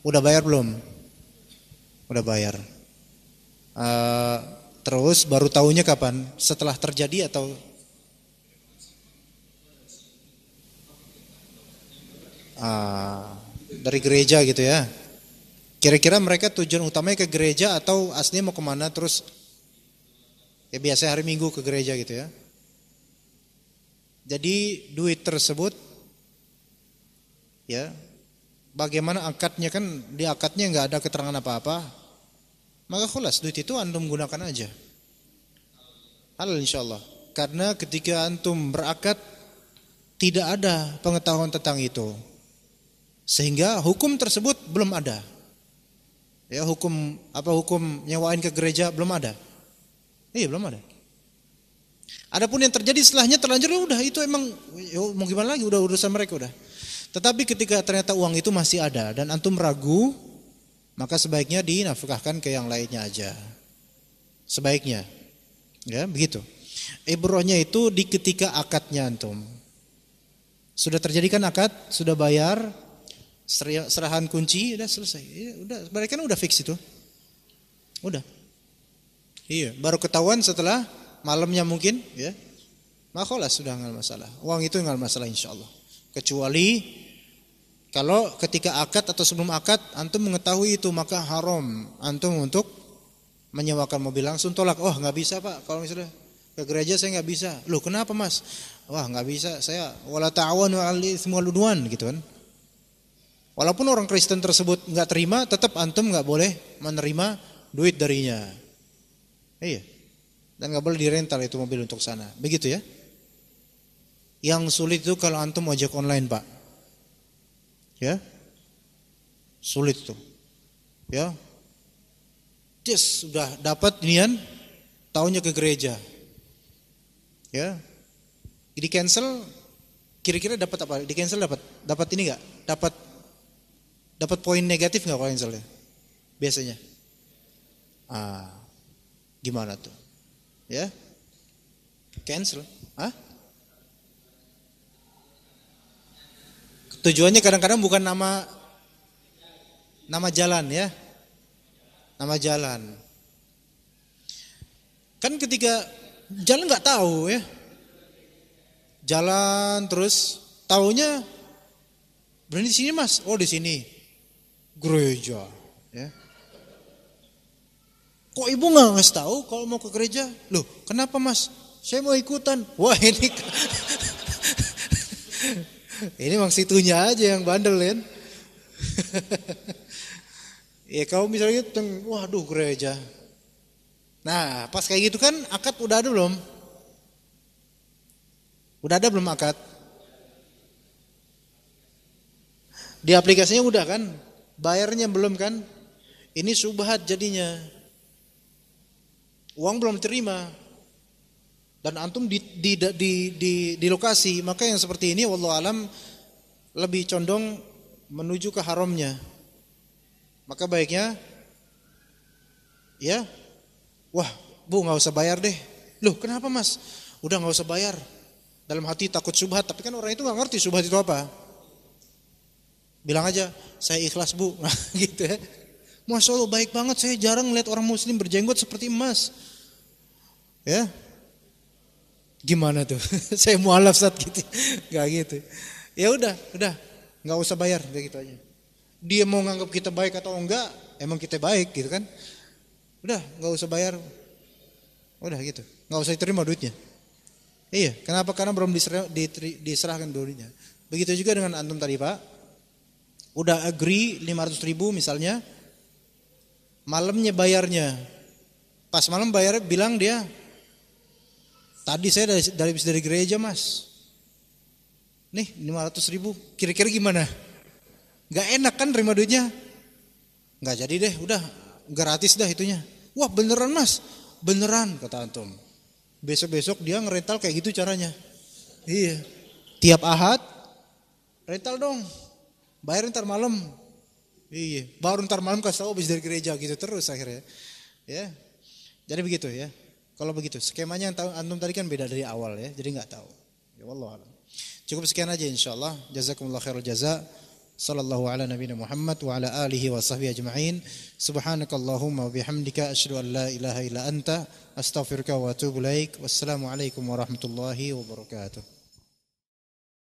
Udah bayar belum? udah bayar. Uh, terus baru tahunya kapan? Setelah terjadi atau uh, dari gereja gitu ya? Kira-kira mereka tujuan utamanya ke gereja atau aslinya mau kemana? Terus ya biasanya hari Minggu ke gereja gitu ya? Jadi duit tersebut ya bagaimana akadnya kan di akadnya nggak ada keterangan apa-apa maka kulas duit itu antum gunakan aja halal Allah. karena ketika antum berakad tidak ada pengetahuan tentang itu sehingga hukum tersebut belum ada ya hukum apa hukum nyewain ke gereja belum ada iya belum ada adapun yang terjadi setelahnya terlanjur ya udah itu emang ya, mau gimana lagi udah urusan mereka udah tetapi ketika ternyata uang itu masih ada dan antum ragu, maka sebaiknya dinafkahkan ke yang lainnya aja. Sebaiknya. Ya, begitu. Ibrohnya itu di ketika akadnya antum. Sudah terjadikan akad, sudah bayar, serahan kunci, udah selesai. Ya, udah, mereka kan udah fix itu. Udah. Iya, baru ketahuan setelah malamnya mungkin, ya. Makhluk sudah nggak masalah. Uang itu nggak masalah insya Allah. Kecuali kalau ketika akad atau sebelum akad antum mengetahui itu maka haram antum untuk menyewakan mobil langsung tolak. Oh nggak bisa pak. Kalau misalnya ke gereja saya nggak bisa. Loh kenapa mas? Wah nggak bisa. Saya wala ta'awanu semua gitu kan. Walaupun orang Kristen tersebut nggak terima, tetap antum nggak boleh menerima duit darinya. Iya. Dan nggak boleh dirental itu mobil untuk sana. Begitu ya. Yang sulit itu kalau antum ojek online pak. Ya. Sulit tuh. Ya. Yes, sudah dapat nian tahunnya ke gereja. Ya. Di cancel kira-kira dapat apa? Di cancel dapat dapat ini nggak? Dapat dapat poin negatif nggak kalau cancelnya? Biasanya. Ah, gimana tuh? Ya. Cancel. ah? Tujuannya kadang-kadang bukan nama nama jalan ya. Nama jalan. Kan ketika jalan nggak tahu ya. Jalan terus taunya berhenti di sini Mas. Oh, di sini. Gereja ya. Kok ibu nggak ngasih tahu kalau mau ke gereja? Loh, kenapa Mas? Saya mau ikutan. Wah, ini Ini emang situnya aja yang bandel kan. ya kau misalnya gitu, waduh gereja. Nah pas kayak gitu kan akad udah ada belum? Udah ada belum akad? Di aplikasinya udah kan? Bayarnya belum kan? Ini subhat jadinya. Uang belum terima dan antum di di di di, di lokasi maka yang seperti ini wallahu alam lebih condong menuju ke haramnya maka baiknya ya wah bu nggak usah bayar deh loh kenapa mas udah nggak usah bayar dalam hati takut subhat tapi kan orang itu nggak ngerti subhat itu apa bilang aja saya ikhlas bu nah, gitu ya masya allah baik banget saya jarang lihat orang muslim berjenggot seperti emas ya Gimana tuh? Saya mualaf saat gitu. nggak gitu. Ya udah, udah. nggak usah bayar, begitu aja. Dia mau nganggap kita baik atau enggak, emang kita baik gitu kan. Udah, nggak usah bayar. Udah gitu. nggak usah diterima duitnya. Iya, kenapa? Karena belum diserahkan duitnya. Begitu juga dengan antum tadi pak. Udah agree 500 ribu misalnya. Malamnya bayarnya. Pas malam bayar bilang dia Tadi saya dari dari, dari gereja mas. Nih 500 ribu. Kira-kira gimana? Gak enak kan terima duitnya? Gak jadi deh. Udah gratis dah itunya. Wah beneran mas. Beneran kata antum. Besok-besok dia ngerental kayak gitu caranya. Iya. Tiap ahad rental dong. Bayar ntar malam. Iya. Baru ntar malam kasih tau habis dari gereja gitu terus akhirnya. Ya. Jadi begitu ya. Kalau begitu, skemanya yang tahu antum tadi kan beda dari awal ya, jadi nggak tahu. Ya Allah Cukup sekian aja insyaallah. Jazakumullah khairul jaza. Sallallahu ala Nabi Muhammad wa ala alihi wa sahbihi ajma'in. Subhanakallahumma wa bihamdika asyhadu an la ilaha illa anta astaghfiruka wa atubu ilaik. Wassalamu alaikum warahmatullahi wabarakatuh.